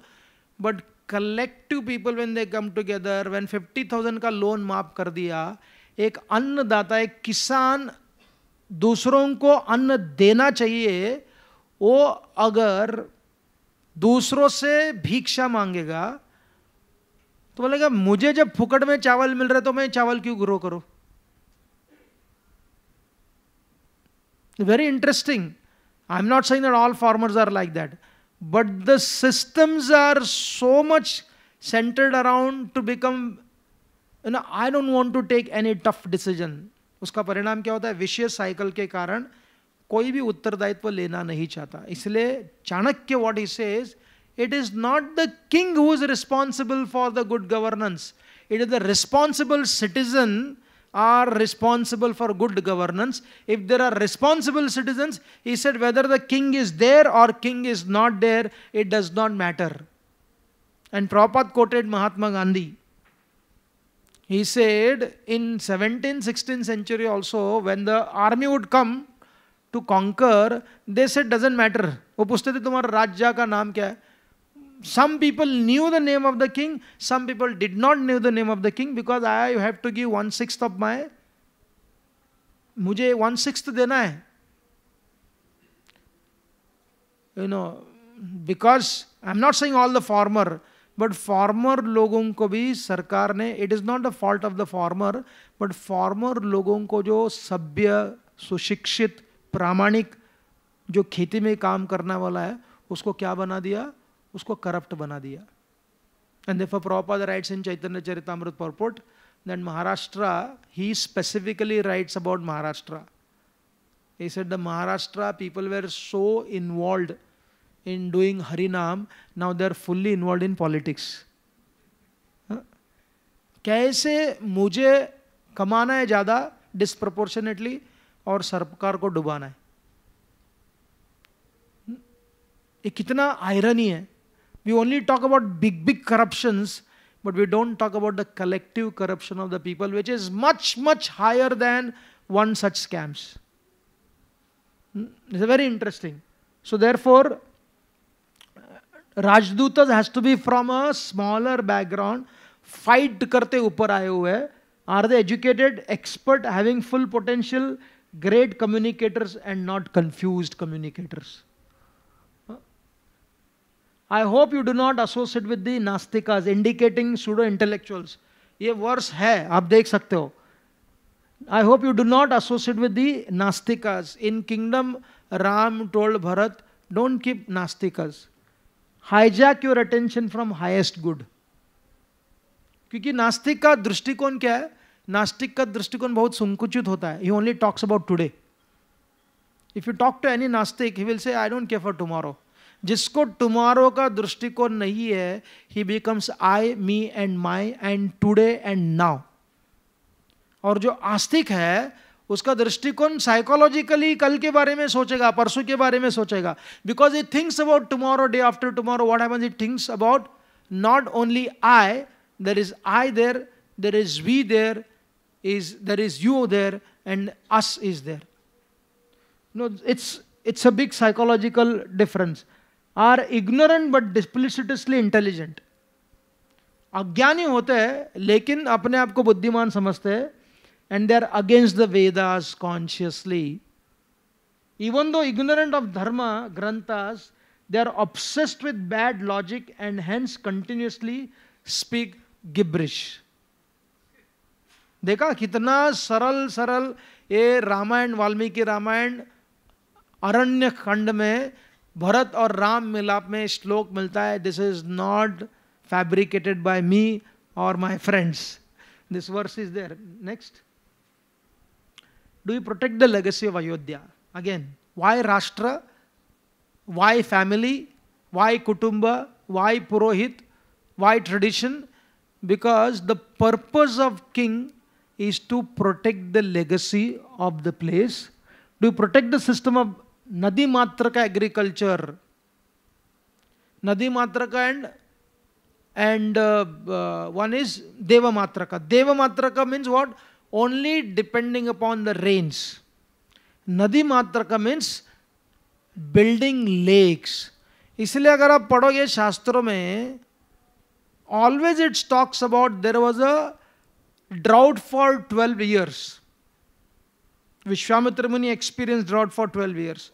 But collective people when they come together, when 50,000 ka loan माफ कर दिया, एक अन्नदाता, ek kisan दूसरों को अन्न देना चाहिए वो अगर दूसरों से भिक्षा मांगेगा तो बोलेगा मुझे जब फुकट में चावल मिल रहे तो मैं चावल क्यों ग्रो करो very interesting I am not saying that all farmers are like that but the systems are so much centred around to become you I don't want to take any tough decision उसका परिणाम क्या होता है विशेष cycle के कारण कोई भी उत्तरदायित्व लेना नहीं चाहता इसलिए Chanakya what is says it is not the king who is responsible for the good governance it is the responsible citizen are responsible for good governance if there are responsible citizen he said whether the king is there और king is not there it does not matter and proper quoted Mahatma Gandhi he said in seventeen sixteen century also when the army would come to conquer they said doesn't matter वो पूछते थे तुम्हारा राज्य का नाम क्या है some people knew the name of the king some did not knew the name of the king because I I have to give one six of my मुझे वन सिक्स देना है you know because I am not saying all the farmer but farmer लोगों को भी सरकार ने it is not the fault of the farmer but farmer लोगों को जो सभ्य सुशिक्षित प्रामाणिक जो खेती में काम करने वाला है उसको क्या बना दिया उसको करप्ट बना दिया and therefore proper writes in Chaitanya Charitamrita purport than Maharashtra he specifically writes about Maharashtra he said the maharashtra people were so involved in doing harinam now they are fully involve in politics कैसे मुझे कमाना है ज़्यादा डिस्प्रपोर्शनेटली और सरकार को डुबाना है ये कितना आयरनी है we only talk about big big corruptions but we don't talk about the collective corruption of the people which is much much higher than one such scams it's very interesting so therefore राजदूत has to be from a smaller background fight करते ऊपर आए हुए हैं are the educated expert having full potential great communicators and not confused communicators. I hope you do not associate with the nastikas, indicating pseudo intellectuals. ये verse है आप देख सकते हो I hope you do not associate with the नास्तिकाज in kingdom Ram told Bharat don't keep नास्तिकाज hijack your attention from highest good क्योंकि नास्तिक का दृष्टिकोण क्या है नास्तिक का दृष्टिकोण बहुत संकुचित होता है he only talks about today if you talk to any नास्तिक he will say I don't care for tomorrow जिसको टुमारो का दृष्टिकोण नहीं है he becomes I me and my and today and now और जो आस्तिक है उसका दृष्टिकोण साइकोलॉजिकली कल के बारे में सोचेगा परसों के बारे में सोचेगा because it thinks about tomorrow day after tomorrow what happens it thinks about not only I there is I there there is we there is there is you there and us is there. No, it's it's a big psychological difference. Are ignorant but duplicitously intelligent. अज्ञानी होते हैं लेकिन अपने आप को बुद्धिमान समझते हैं and they are against the Vedas consciously even though ignorant of धर्म ग्रंथास they are obsessed with bad logic and hence continuously speak gibberish देखा कितना सरल सरल ये रामायण वाल्मीकि रामायण अरण्य खंड में भरत और राम मिलाप में श्लोक मिलता है this is not fabricated by me और my friends this verse is there next do you protect the legacy of Ayodhya again why राष्ट्र वाई फैमिली वाई कुटुंब वाई पुरोहित why tradition because the purpose of king is to protect the legacy of the place, to protect the system of Nadi Matraka agriculture. Nadi Matraka and and uh, uh, one is Deva Matraka. Deva Matraka means what? Only depending upon the rains. Nadi Matraka means building lakes इसलिए अगर आप पढ़ोगे शास्त्रों में always it's talks about there was a drought for 12 years. Vishwamitra Muni experienced drought for 12 years.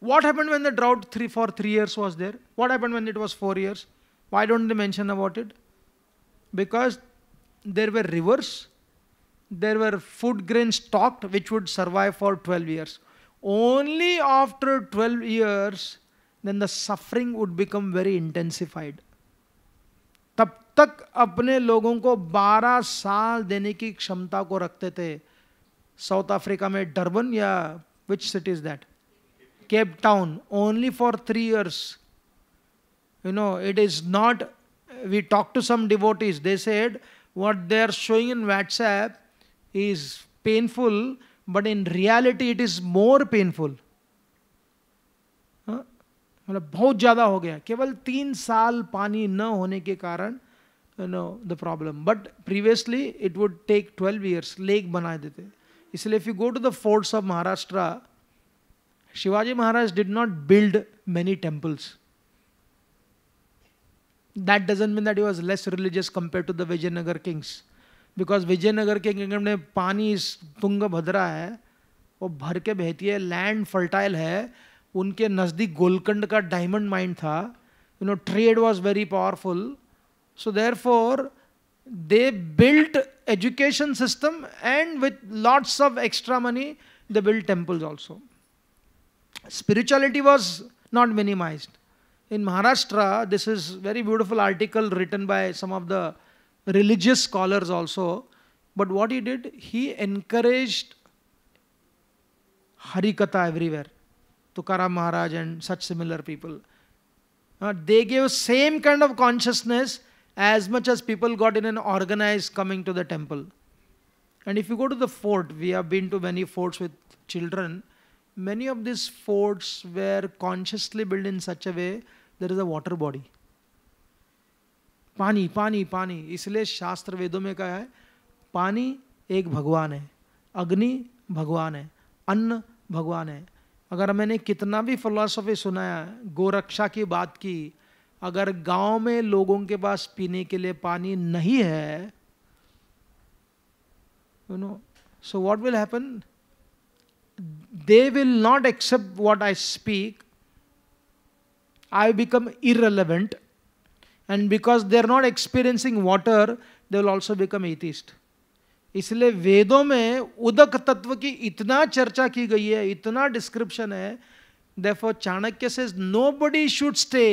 What happened when the drought three, for three years was there? What happened when it was four years? Why don't they mention about it? Because there were rivers, there were food grains stocked which would survive for 12 years. Only after 12 years, then the suffering would become very intensified. तक अपने लोगों को 12 साल देने की क्षमता को रखते थे साउथ अफ्रीका में डरबन या which city is that Cape Town only for three years you know it is not we talk to some devotees they said what they are showing in WhatsApp is painful but in reality it is more painful मतलब बहुत ज़्यादा हो गया केवल तीन साल पानी न होने के कारण you know the problem but previously it would take twelve years lake bana देते इसलिए if you go to the forts of Maharashtra Shivaji Maharaj did not build many temples that doesn't mean that you was less religious compare to the Vijayanagara kings because Vijayanagara के kingdom ने पानी इस भद्रा है वो भर के बहती है लैंड फर्टाइल है उनके नज़दीक गोलकंड का डायमंड माइंड था you know trade was very powerful So therefore, they built education system and with lots of extra money, they built temples also. Spirituality was not minimized. In Maharashtra, this is very beautiful article written by some of the religious scholars also. But what he did, he encouraged Harikatha everywhere. Tukaram Maharaj and such similar people. Uh, they gave same kind of consciousness as much as people got in an organized coming to the temple. And if you go to the fort, we have been to many forts with children. Many of these forts were consciously built in such a way there is a water body. Pani. पानी पानी इसलिए शास्त्र वेदों में कहा है पानी एक भगवान है अग्नि भगवान है अन्न भगवान है अगर मैंने कितना भी फिलोसफी सुनाया गोरक्षा की बात की अगर गांव में लोगों के पास पीने के लिए पानी नहीं है you know so what will happen they will not accept what I speak I become irrelevant and because they are not experiencing water they will also become atheist इसलिए वेदों में उदक तत्व की इतना चर्चा की गई है इतना डिस्क्रिप्शन है therefore Chanakya says nobody should stay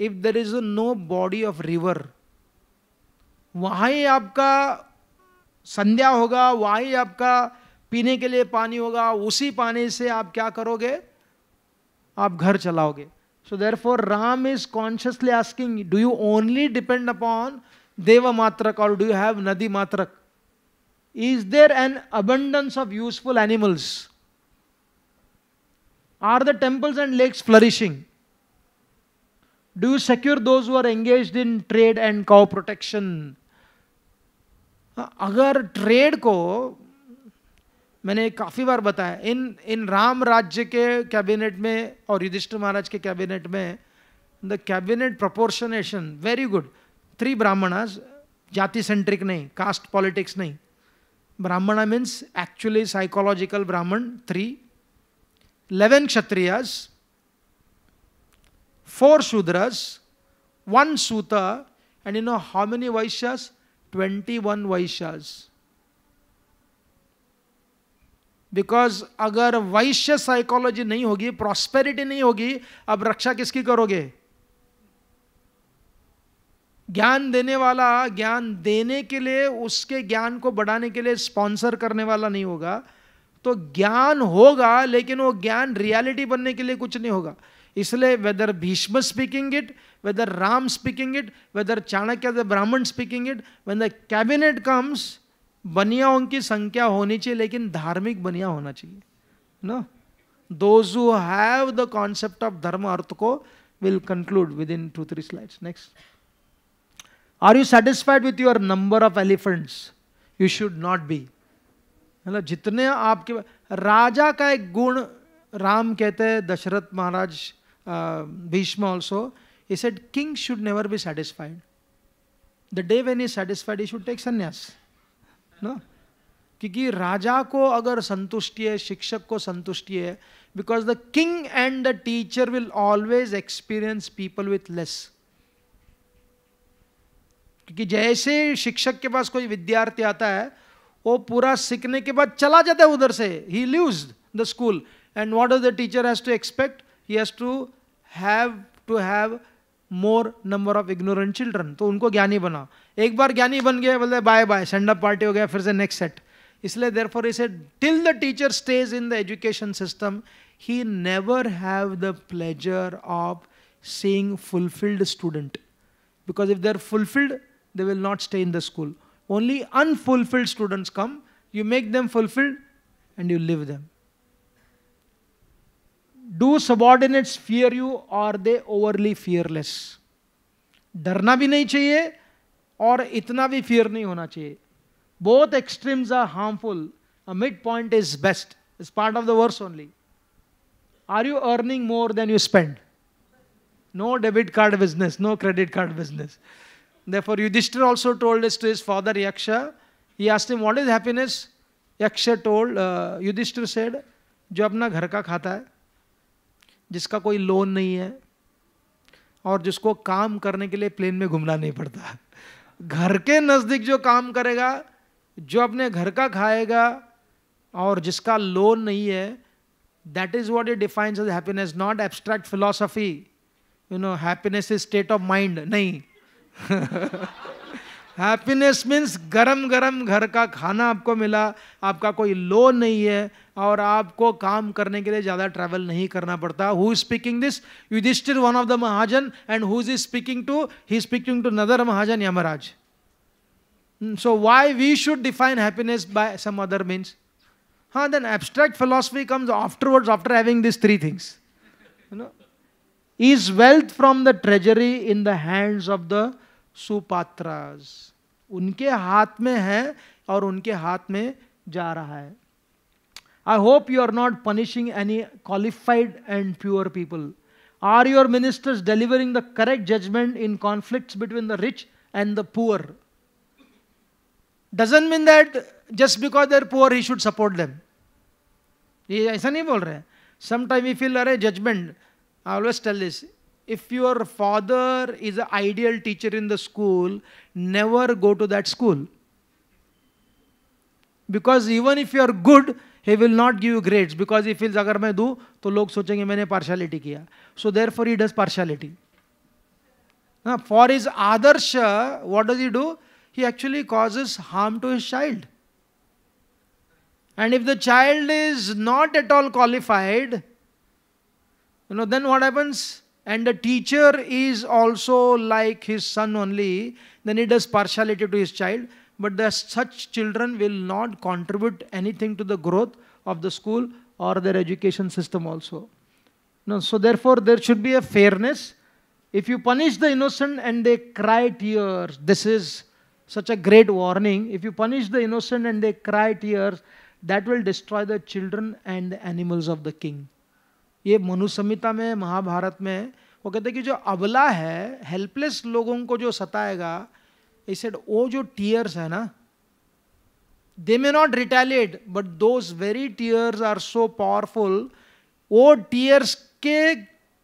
if there is no body of river वहाँ ही आपका संध्या होगा वहाँ ही आपका पीने के लिए पानी होगा उसी पानी से आप क्या करोगे आप घर चलाओगे so therefore Ram is consciously asking do you only depend upon देव मात्रक और डू यू हैव नदी मात्रक is there an abundance of useful animals are the temples and lakes flourishing Do you secure those who are engaged in trade and cow protection? अगर trade को मैंने काफ़ी बार बताया इन इन राम राज्य के कैबिनेट में और युधिष्ठ महाराज के कैबिनेट में the cabinet proportionation very good three Brahmanas जाति सेंट्रिक नहीं कास्ट पॉलिटिक्स नहीं Brahmana means actually psychological Brahmin three eleven Kshatriyas four Shudras, one Suta, and you know how many Vaishyas? 21 Vaishyas. Because अगर वैश्य साइकोलॉजी नहीं होगी प्रॉस्पेरिटी नहीं होगी अब रक्षा किसकी करोगे ज्ञान देने वाला ज्ञान देने के लिए उसके ज्ञान को बढ़ाने के लिए स्पॉन्सर करने वाला नहीं होगा तो ज्ञान होगा लेकिन वो ज्ञान रियलिटी बनने के लिए कुछ नहीं होगा इसलिए whether Bhishma speaking it whether Ram speaking it whether Chanakya the brahmin speaking it when the cabinet comes बनियाओं की संख्या होनी चाहिए लेकिन धार्मिक बनिया होना चाहिए no those who have the concept of dharma artha को will conclude with in two three slides next are you satisfied with your number of elephants you should not be मतलब जितने आपके राजा का एक गुण राम कहते हैं दशरथ महाराज uh, Bhishma also, he said, King should never be satisfied. The day when he is satisfied, he should take sannyas. No? क्योंकि राजा को अगर संतुष्टि है शिक्षक को संतुष्टि है because the king and the teacher will always experience people with less क्योंकि जैसे शिक्षक के पास कोई विद्यार्थी आता है वो पूरा सीखने के बाद चला जाता है उधर से ही lose the school and what does the teacher has to expect he has to have to have more number of ignorant children तो उनको ज्ञानी बना एक बार ज्ञानी बन गया बोले बाय बाय सेंडअप पार्टी हो गया फिर से नेक्स्ट सेट इसलिए देर फॉर इसे till the teacher stage in the education system he never have the pleasure of seeing fulfilled student because if they're fulfilled they will not stay in the school only unfulfilled students come you make them fulfilled and you leave them do subordinates fear you are they overly fearless डरना भी नहीं चाहिए और इतना भी fear नहीं होना चाहिए both extremes are harmful a mid point is best is part of the verse only are you earning more than you spend no debit card business no credit card business they for Yudhishthira also told is to is father Yaksha he asking what is happiness Yaksha told Yudhishthira said जो अपना घर का खाता है जिसका कोई loan नहीं है और जिसको काम करने के लिए प्लेन में घूमना नहीं पड़ता घर के नज़दीक जो काम करेगा जो अपने घर का खाएगा और जिसका लोन नहीं है that is what it define as happiness not abstract philosophy you know happiness is state of mind नहीं हैप्पीनेस मीन्स गरम गरम घर का खाना आपको मिला आपका कोई लोन नहीं है और आपको काम करने के लिए ज़्यादा ट्रैवल नहीं करना पड़ता who is speaking this Yudhishthira one of the mahajan and who is speaking to he speaking to another mahajan Yamraj so why we should define happiness by some other means हाँ then abstract philosophy comes afterwards after having this three things you know is wealth from the treasury in the hands of the सुपात्रास उनके हाथ में है और उनके हाथ में जा रहा है I hope you are not punishing any qualified and pure people are your ministers delivering the correct judgement in conflict between the rich and the poor doesn't mean that just because they're poor he should support them ये ऐसा नहीं बोल रहे sometime you feel अरे judgement I always tell this if your father is an ideal teacher in the school, never go to that school. Because even if you are good, he will not give you grades. Because he feels, agar main do, to log sochenge, maine partiality kiya. So therefore, he does partiality. Now, for his adarsha, what does he do? He actually causes harm to his child. And if the child is not at all qualified, you know, then what happens? and the teacher is also like his son only, then he does partiality to his child. But the, such children will not contribute anything to the growth of the school or their education system also. No, so therefore, there should be a fairness. If you punish the innocent and they cry tears, this is such a great warning. If you punish the innocent and they cry tears, that will destroy the children and the animals of the king. ये मनुसंहिता में महाभारत में वो कहते हैं कि जो अबला है हेल्पलेस लोगों को जो सताएगा इसे वो जो टीयर्स है ना they may not retaliate but those very tears are so powerful वो टीयर्स के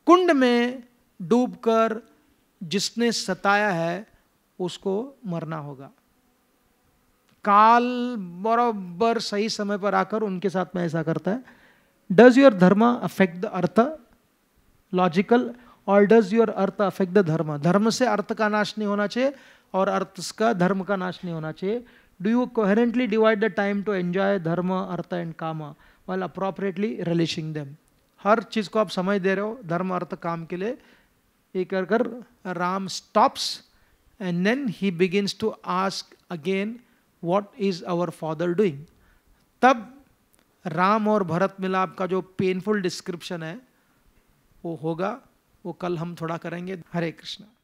कुंड में डूबकर जिसने सताया है उसको मरना होगा काल बराबर सही समय पर आकर उनके साथ में ऐसा करता है does your dharma affect the artha logical और does your artha affect the dharma धर्म से अर्थ का नाश नहीं होना चाहिए और अर्थ का धर्म का नाश नहीं होना चाहिए do you coherently divide the time to enjoy dharma artha and kama well appropriately relishing them हर चीज़ को आप समझ दे रहे हो धर्म अर्थ काम के लिए ये कर कर Ram stops and then he begins to ask again what is our father doing तब राम और भरत मिलाप का जो पेनफुल डिस्क्रिप्शन है वो होगा वो कल हम थोड़ा करेंगे हरे कृष्णा